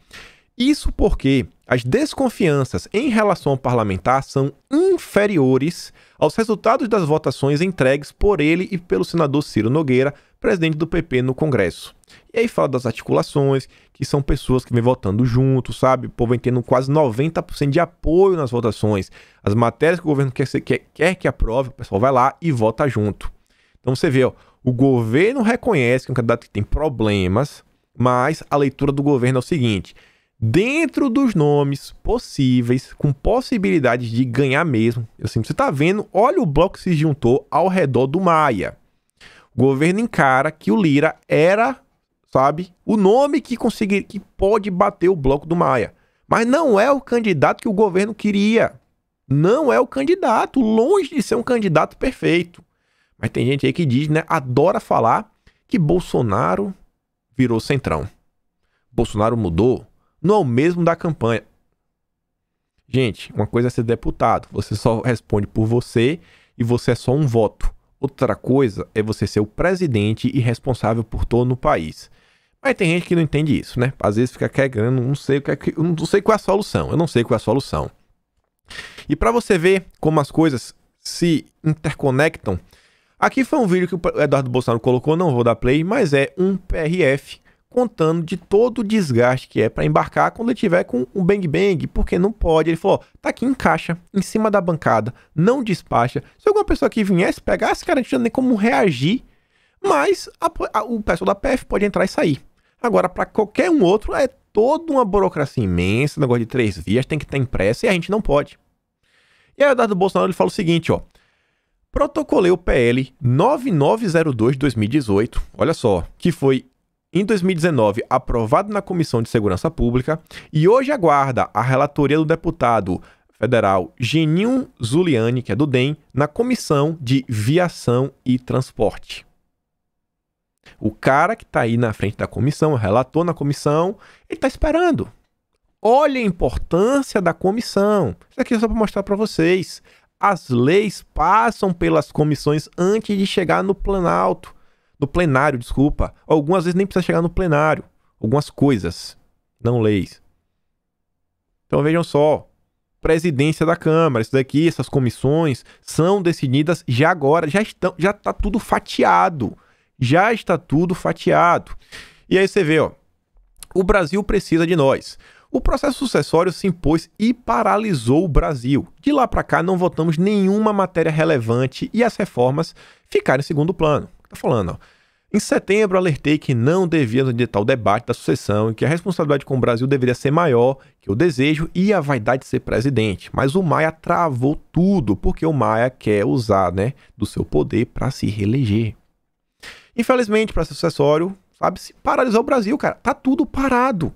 Isso porque as desconfianças em relação ao parlamentar são inferiores aos resultados das votações entregues por ele e pelo senador Ciro Nogueira presidente do PP no Congresso. E aí fala das articulações, que são pessoas que vêm votando junto, sabe? O povo vem tendo quase 90% de apoio nas votações. As matérias que o governo quer, quer, quer que aprove, o pessoal vai lá e vota junto. Então você vê, ó, o governo reconhece que é um candidato que tem problemas, mas a leitura do governo é o seguinte: dentro dos nomes possíveis, com possibilidades de ganhar mesmo, eu assim, você tá vendo, olha o bloco que se juntou ao redor do Maia. O governo encara que o Lira era, sabe, o nome que conseguir, que pode bater o bloco do Maia. Mas não é o candidato que o governo queria. Não é o candidato, longe de ser um candidato perfeito. Mas tem gente aí que diz, né, adora falar que Bolsonaro virou centrão. Bolsonaro mudou, não é o mesmo da campanha. Gente, uma coisa é ser deputado, você só responde por você e você é só um voto. Outra coisa é você ser o presidente e responsável por todo o país. Mas tem gente que não entende isso, né? Às vezes fica querendo, não sei, é não sei qual é a solução, eu não sei qual é a solução. E para você ver como as coisas se interconectam, aqui foi um vídeo que o Eduardo Bolsonaro colocou, não vou dar play, mas é um PRF contando de todo o desgaste que é para embarcar quando ele tiver com um bang bang, porque não pode. Ele falou: tá aqui em caixa, em cima da bancada, não despacha. Se alguma pessoa que viesse pegasse, cara, não tinha nem como reagir. Mas a, a, o pessoal da PF pode entrar e sair. Agora, para qualquer um outro, é toda uma burocracia imensa, negócio de três vias, tem que ter impressa e a gente não pode. E aí o Eduardo Bolsonaro ele fala o seguinte, ó. Protocolei o PL 9902 2018, olha só, que foi em 2019 aprovado na Comissão de Segurança Pública e hoje aguarda a relatoria do deputado federal Geninho Zuliani, que é do DEM, na Comissão de Viação e Transporte. O cara que está aí na frente da comissão, relator na comissão, ele está esperando. Olha a importância da comissão. Isso aqui é só para mostrar para vocês. As leis passam pelas comissões antes de chegar no Planalto no plenário, desculpa. Algumas vezes nem precisa chegar no plenário. Algumas coisas, não leis. Então vejam só, presidência da Câmara, isso daqui, essas comissões são decididas já agora, já estão, já está tudo fatiado, já está tudo fatiado. E aí você vê, ó, o Brasil precisa de nós. O processo sucessório se impôs e paralisou o Brasil. De lá para cá não votamos nenhuma matéria relevante e as reformas ficaram em segundo plano. Está falando, ó. Em setembro, alertei que não devíamos adiantar o debate da sucessão e que a responsabilidade com o Brasil deveria ser maior que o desejo e a vaidade de ser presidente. Mas o Maia travou tudo, porque o Maia quer usar né, do seu poder para se reeleger. Infelizmente, para ser sucessório, sabe, se paralisar o Brasil, cara. Tá tudo parado.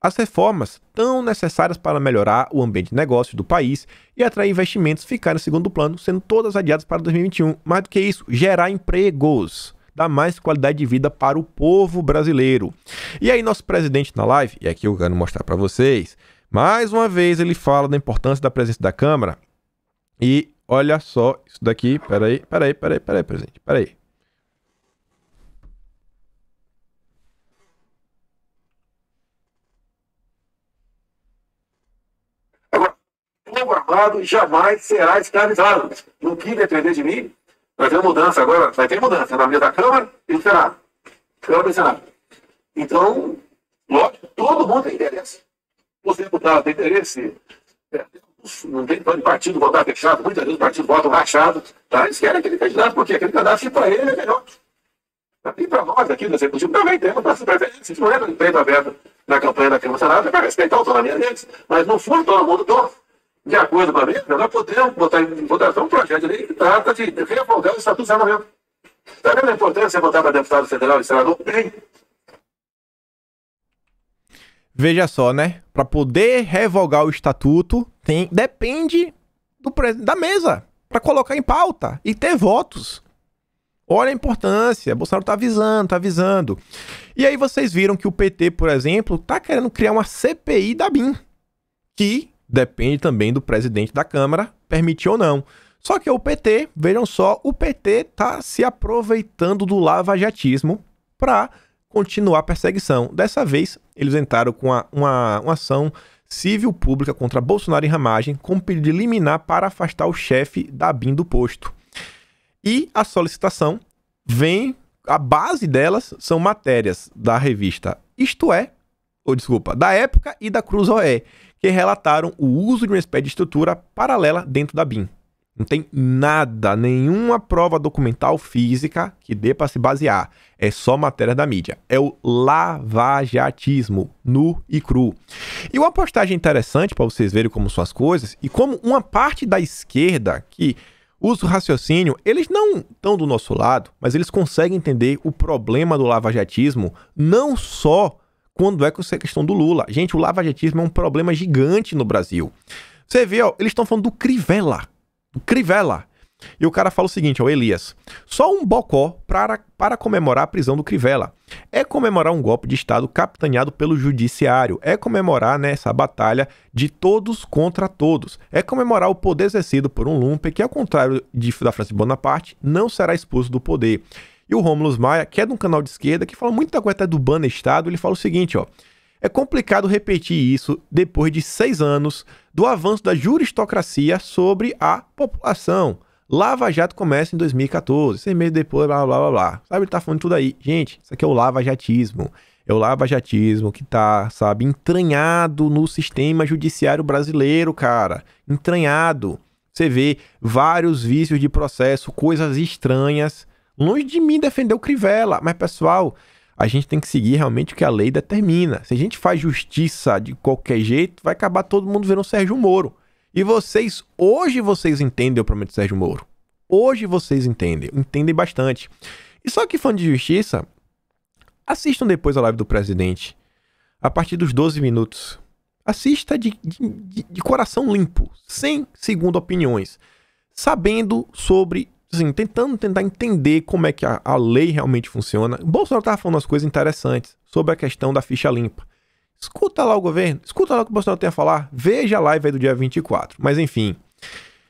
As reformas tão necessárias para melhorar o ambiente de negócios do país e atrair investimentos ficaram em segundo plano, sendo todas adiadas para 2021. Mais do que isso, gerar empregos dar mais qualidade de vida para o povo brasileiro. E aí, nosso presidente na live, e aqui eu quero mostrar para vocês, mais uma vez ele fala da importância da presença da Câmara. E olha só isso daqui, peraí, peraí, peraí, peraí, presidente, peraí. fogo armado jamais será escravizado. No que depender de mim, vai ter mudança agora, vai ter mudança na mesa da Câmara e do Senado. Câmara e Senado. Então, lógico, todo mundo tem interesse. Os deputado, tem interesse. É, não tem plano de partido votar fechado, muitas vezes o partido vota rachado. Tá? Eles querem aquele candidato, porque aquele candidato, para ele, é melhor. E para nós aqui do Executivo também temos nossas preferências. Isso não é um emprego aberto na campanha da Câmara Senado, é para respeitar a autonomia deles. Mas no fundo todo mundo torce de acordo com a Bíblia, nós podemos botar em votação um projeto de lei que trata de revogar o Estatuto do Salvamento. Está vendo a importância de votar para deputado federal e senador? Tem. Veja só, né? Para poder revogar o estatuto, tem depende do da mesa para colocar em pauta e ter votos. Olha a importância. Bolsonaro tá avisando, tá avisando. E aí vocês viram que o PT, por exemplo, tá querendo criar uma CPI da BIM, que Depende também do presidente da Câmara permitir ou não. Só que o PT, vejam só, o PT está se aproveitando do lavajatismo para continuar a perseguição. Dessa vez, eles entraram com uma, uma, uma ação civil pública contra Bolsonaro e Ramagem com pedido de liminar para afastar o chefe da BIM do posto. E a solicitação vem, a base delas são matérias da revista Isto É, ou desculpa, da época e da Cruz Oé que relataram o uso de uma espécie de estrutura paralela dentro da BIM. Não tem nada, nenhuma prova documental física que dê para se basear. É só matéria da mídia. É o lavajatismo, nu e cru. E uma postagem interessante para vocês verem como são as coisas e como uma parte da esquerda que usa o raciocínio, eles não estão do nosso lado, mas eles conseguem entender o problema do lavajatismo não só quando é que isso é questão do Lula. Gente, o lavajatismo é um problema gigante no Brasil. Você vê, ó, eles estão falando do Crivella. Do Crivella. E o cara fala o seguinte, ó, Elias, só um bocó para, para comemorar a prisão do Crivella. É comemorar um golpe de Estado capitaneado pelo judiciário. É comemorar né, essa batalha de todos contra todos. É comemorar o poder exercido por um lumpen que, ao contrário de, da França de Bonaparte, não será expulso do poder. E o Romulus Maia, que é de um canal de esquerda, que fala muita coisa até do banestado, Estado, ele fala o seguinte, ó. É complicado repetir isso depois de seis anos do avanço da juristocracia sobre a população. Lava Jato começa em 2014, seis meses depois, blá blá blá blá. Sabe, ele tá falando tudo aí. Gente, isso aqui é o lava jatismo. É o lava jatismo que tá, sabe, entranhado no sistema judiciário brasileiro, cara. Entranhado. Você vê vários vícios de processo, coisas estranhas Longe de mim defender o Crivella, mas pessoal, a gente tem que seguir realmente o que a lei determina. Se a gente faz justiça de qualquer jeito, vai acabar todo mundo vendo o Sérgio Moro. E vocês, hoje vocês entendem o problema do Sérgio Moro. Hoje vocês entendem, entendem bastante. E só que fã de justiça, assistam depois a live do presidente. A partir dos 12 minutos. Assista de, de, de coração limpo, sem segundo opiniões, sabendo sobre assim, tentando tentar entender como é que a, a lei realmente funciona. O Bolsonaro estava falando umas coisas interessantes sobre a questão da ficha limpa. Escuta lá o governo, escuta lá o que o Bolsonaro tem a falar, veja a live aí do dia 24. Mas enfim.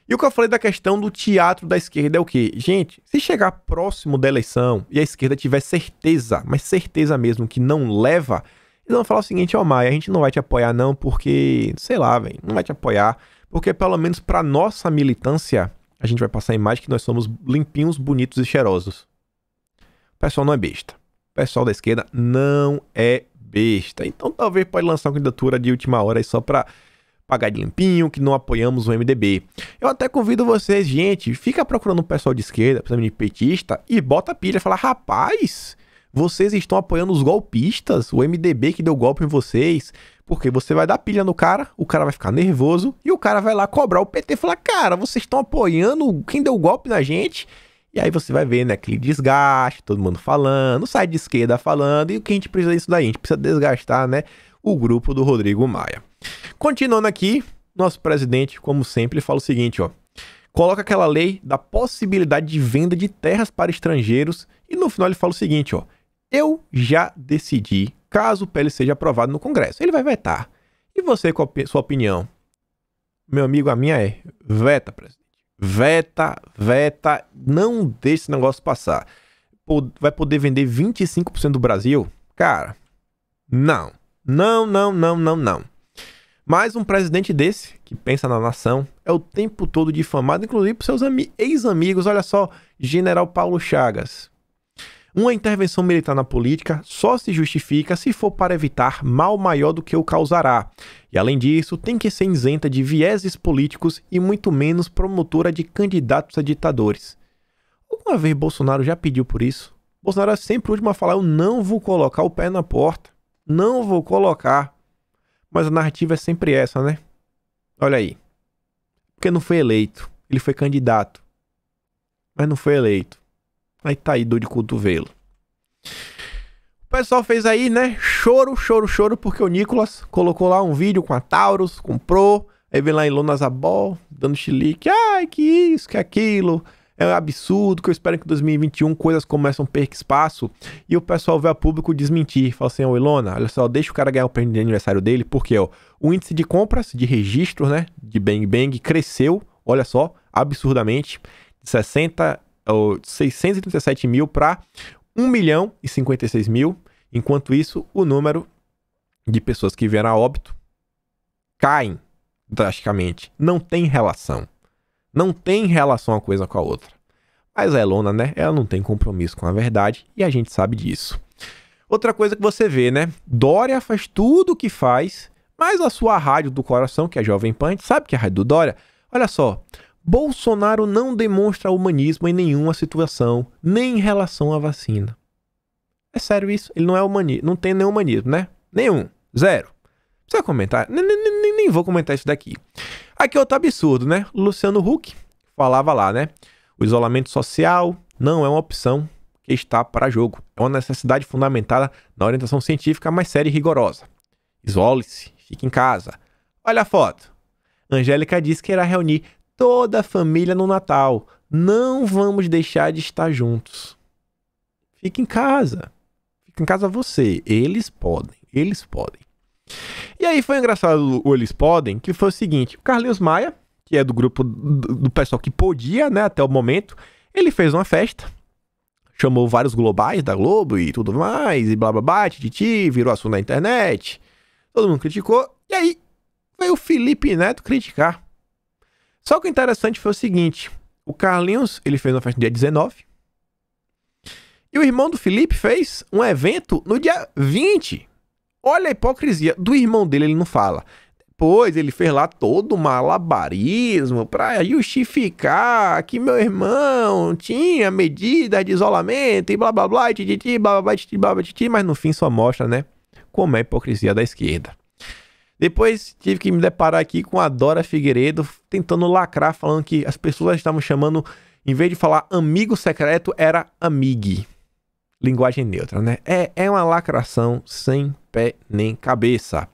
E o que eu falei da questão do teatro da esquerda é o quê? Gente, se chegar próximo da eleição e a esquerda tiver certeza, mas certeza mesmo que não leva, eles vão falar o seguinte, ó, oh, Maia, a gente não vai te apoiar não porque, sei lá, velho, não vai te apoiar, porque pelo menos para nossa militância a gente vai passar a imagem que nós somos limpinhos, bonitos e cheirosos. O pessoal não é besta. O pessoal da esquerda não é besta. Então talvez pode lançar uma candidatura de última hora aí só para pagar de limpinho, que não apoiamos o MDB. Eu até convido vocês, gente, fica procurando o pessoal de esquerda, principalmente petista, e bota a pilha, fala, rapaz, vocês estão apoiando os golpistas, o MDB que deu golpe em vocês, porque você vai dar pilha no cara, o cara vai ficar nervoso e o cara vai lá cobrar o PT e falar: cara, vocês estão apoiando quem deu golpe na gente. E aí você vai ver, né, aquele desgaste, todo mundo falando, sai de esquerda falando, e o que a gente precisa é disso daí? A gente precisa desgastar, né, o grupo do Rodrigo Maia. Continuando aqui, nosso presidente, como sempre, fala o seguinte, ó. Coloca aquela lei da possibilidade de venda de terras para estrangeiros e no final ele fala o seguinte, ó. Eu já decidi caso o PL seja aprovado no Congresso. Ele vai vetar. E você, qual a sua opinião? Meu amigo, a minha é veta, presidente. Veta, veta, não deixe esse negócio passar. Vai poder vender 25% do Brasil? Cara, não. Não, não, não, não, não. Mas um presidente desse, que pensa na nação, é o tempo todo difamado, inclusive por seus ex-amigos. Olha só, General Paulo Chagas. Uma intervenção militar na política só se justifica se for para evitar mal maior do que o causará. E além disso, tem que ser isenta de vieses políticos e muito menos promotora de candidatos a ditadores. Alguma vez Bolsonaro já pediu por isso? Bolsonaro é sempre o último a falar: eu não vou colocar o pé na porta, não vou colocar. Mas a narrativa é sempre essa, né? Olha aí. Porque não foi eleito, ele foi candidato, mas não foi eleito. Aí tá aí dor de cotovelo. O pessoal fez aí, né? Choro, choro, choro, porque o Nicolas colocou lá um vídeo com a Taurus, comprou. Aí vem lá em Lona Zabol, dando chilique. Ai, que isso, que aquilo. É um absurdo que eu espero que em 2021 coisas começam a perder espaço e o pessoal vê a público desmentir. Fala assim, ô Ilona, olha só, deixa o cara ganhar o prêmio de aniversário dele, porque ó, o índice de compras, de registro, né, de Bang Bang cresceu, olha só, absurdamente, de 60 é ou 637 mil para 1 milhão e 56 mil. Enquanto isso, o número de pessoas que vieram a óbito caem drasticamente. Não tem relação. Não tem relação uma coisa com a outra. Mas a é Elona, né? Ela não tem compromisso com a verdade e a gente sabe disso. Outra coisa que você vê, né? Dória faz tudo o que faz, mas a sua rádio do coração, que é a Jovem Pan, a gente sabe que é a rádio do Dória. Olha só, Bolsonaro não demonstra humanismo em nenhuma situação, nem em relação à vacina. É sério isso? Ele não é humanismo, não tem nenhum humanismo, né? Nenhum, zero. Precisa comentar? Nem, nem, nem vou comentar isso daqui. Aqui é outro absurdo, né? Luciano Huck falava lá, né? O isolamento social não é uma opção que está para jogo. É uma necessidade fundamentada na orientação científica mais séria e rigorosa. Isole-se, fique em casa. Olha a foto. Angélica disse que irá reunir toda a família no Natal. Não vamos deixar de estar juntos. Fica em casa. Fica em casa você. Eles podem. Eles podem. E aí foi engraçado o Eles Podem, que foi o seguinte: o Carlinhos Maia, que é do grupo do pessoal que podia, né, até o momento, ele fez uma festa, chamou vários globais da Globo e tudo mais, e blá blá blá, titi, virou assunto na internet, todo mundo criticou, e aí veio o Felipe Neto criticar. Só que o interessante foi o seguinte: o Carlinhos, ele fez uma festa no dia 19. E o irmão do Felipe fez um evento no dia 20. Olha a hipocrisia. Do irmão dele ele não fala. Pois ele fez lá todo o malabarismo para justificar que meu irmão tinha medidas de isolamento e blá blá blá, e tititi, blá blá blá, tititi, blá blá, tititi, mas no fim só mostra, né? Como é a hipocrisia da esquerda. Depois tive que me deparar aqui com a Dora Figueiredo tentando lacrar, falando que as pessoas estavam chamando, em vez de falar amigo secreto, era amigue. Linguagem neutra, né? É, é uma lacração sem pé nem cabeça.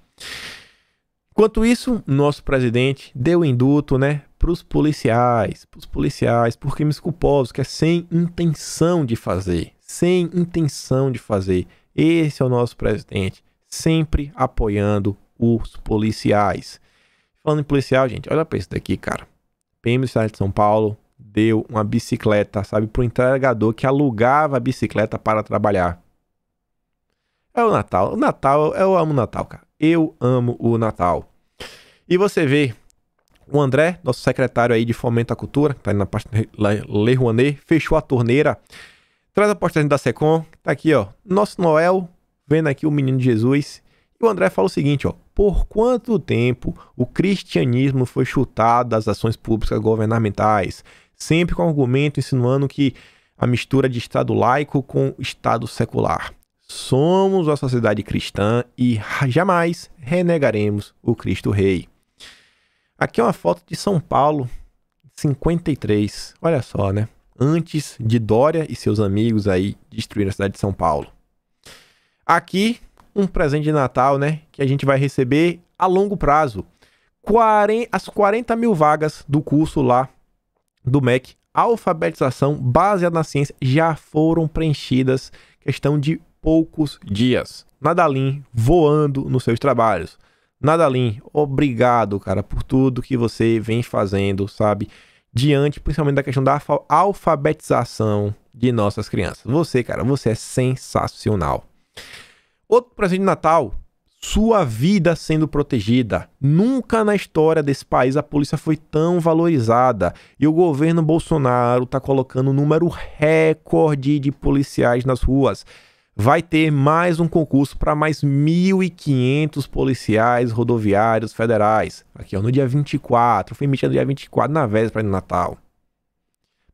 Enquanto isso, nosso presidente deu induto, né? Para os policiais, para os policiais, por crimes culposos, que é sem intenção de fazer. Sem intenção de fazer. Esse é o nosso presidente, sempre apoiando os policiais. Falando em policial, gente, olha pra isso daqui, cara. PM do Estado de São Paulo deu uma bicicleta, sabe, pro entregador que alugava a bicicleta para trabalhar. É o Natal. O Natal, eu amo o Natal, cara. Eu amo o Natal. E você vê o André, nosso secretário aí de Fomento à Cultura, que tá na parte Le Rouanet, fechou a torneira. Traz a postagem da Secom, tá aqui, ó. Nosso Noel, vendo aqui o menino Jesus. E o André fala o seguinte, ó por quanto tempo o cristianismo foi chutado das ações públicas governamentais, sempre com argumento insinuando que a mistura de Estado laico com Estado secular. Somos a sociedade cristã e jamais renegaremos o Cristo Rei. Aqui é uma foto de São Paulo, 53. Olha só, né? Antes de Dória e seus amigos aí destruírem a cidade de São Paulo. Aqui um presente de Natal, né? Que a gente vai receber a longo prazo. Quaren... As 40 mil vagas do curso lá do MEC, alfabetização baseada na ciência, já foram preenchidas, questão de poucos dias. Nadalim voando nos seus trabalhos. Nadalim, obrigado, cara, por tudo que você vem fazendo, sabe? Diante, principalmente, da questão da alfabetização de nossas crianças. Você, cara, você é sensacional. Outro presente de Natal. Sua vida sendo protegida. Nunca na história desse país a polícia foi tão valorizada. E o governo Bolsonaro está colocando um número recorde de policiais nas ruas vai ter mais um concurso para mais 1.500 policiais rodoviários federais. Aqui, ó, no dia 24. Foi emitido no dia 24 na véspera do Natal.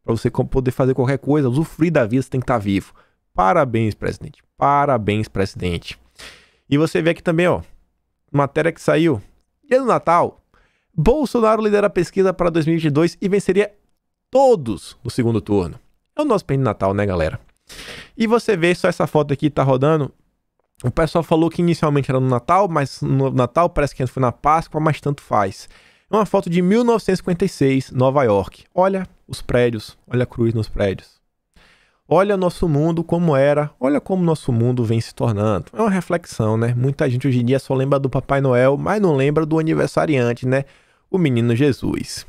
Para você poder fazer qualquer coisa, usufruir da vida, você tem que estar tá vivo. Parabéns, presidente. Parabéns, presidente. E você vê aqui também, ó, matéria que saiu dia do Natal. Bolsonaro lidera a pesquisa para 2022 e venceria todos no segundo turno. É o nosso de Natal, né, galera? E você vê só essa foto aqui tá rodando. O pessoal falou que inicialmente era no Natal, mas no Natal parece que foi na Páscoa, mas tanto faz. É uma foto de 1956, Nova York. Olha os prédios, olha a cruz nos prédios. Olha nosso mundo como era, olha como nosso mundo vem se tornando. É uma reflexão, né? Muita gente hoje em dia só lembra do Papai Noel, mas não lembra do aniversariante, né? O menino Jesus.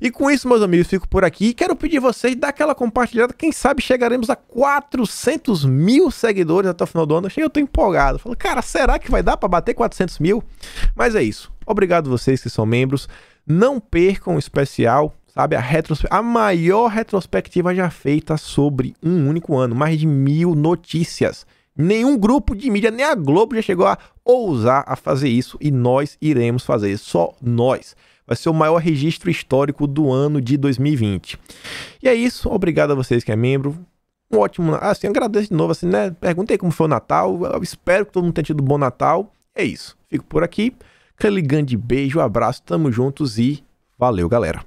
E com isso, meus amigos, fico por aqui. Quero pedir vocês dar aquela compartilhada. Quem sabe chegaremos a 400 mil seguidores até o final do ano. Cheguei, eu tô empolgado. Falo, cara, será que vai dar para bater 400 mil? Mas é isso. Obrigado vocês que são membros. Não percam o especial sabe? A, retros... a maior retrospectiva já feita sobre um único ano, mais de mil notícias. Nenhum grupo de mídia, nem a Globo já chegou a ousar a fazer isso e nós iremos fazer, só nós. Vai ser o maior registro histórico do ano de 2020. E é isso, obrigado a vocês que é membro. Um ótimo, assim, agradeço de novo, assim, né? Perguntei como foi o Natal, Eu espero que todo mundo tenha tido um bom Natal. É isso, fico por aqui. Aquele grande beijo, abraço, tamo juntos e valeu, galera.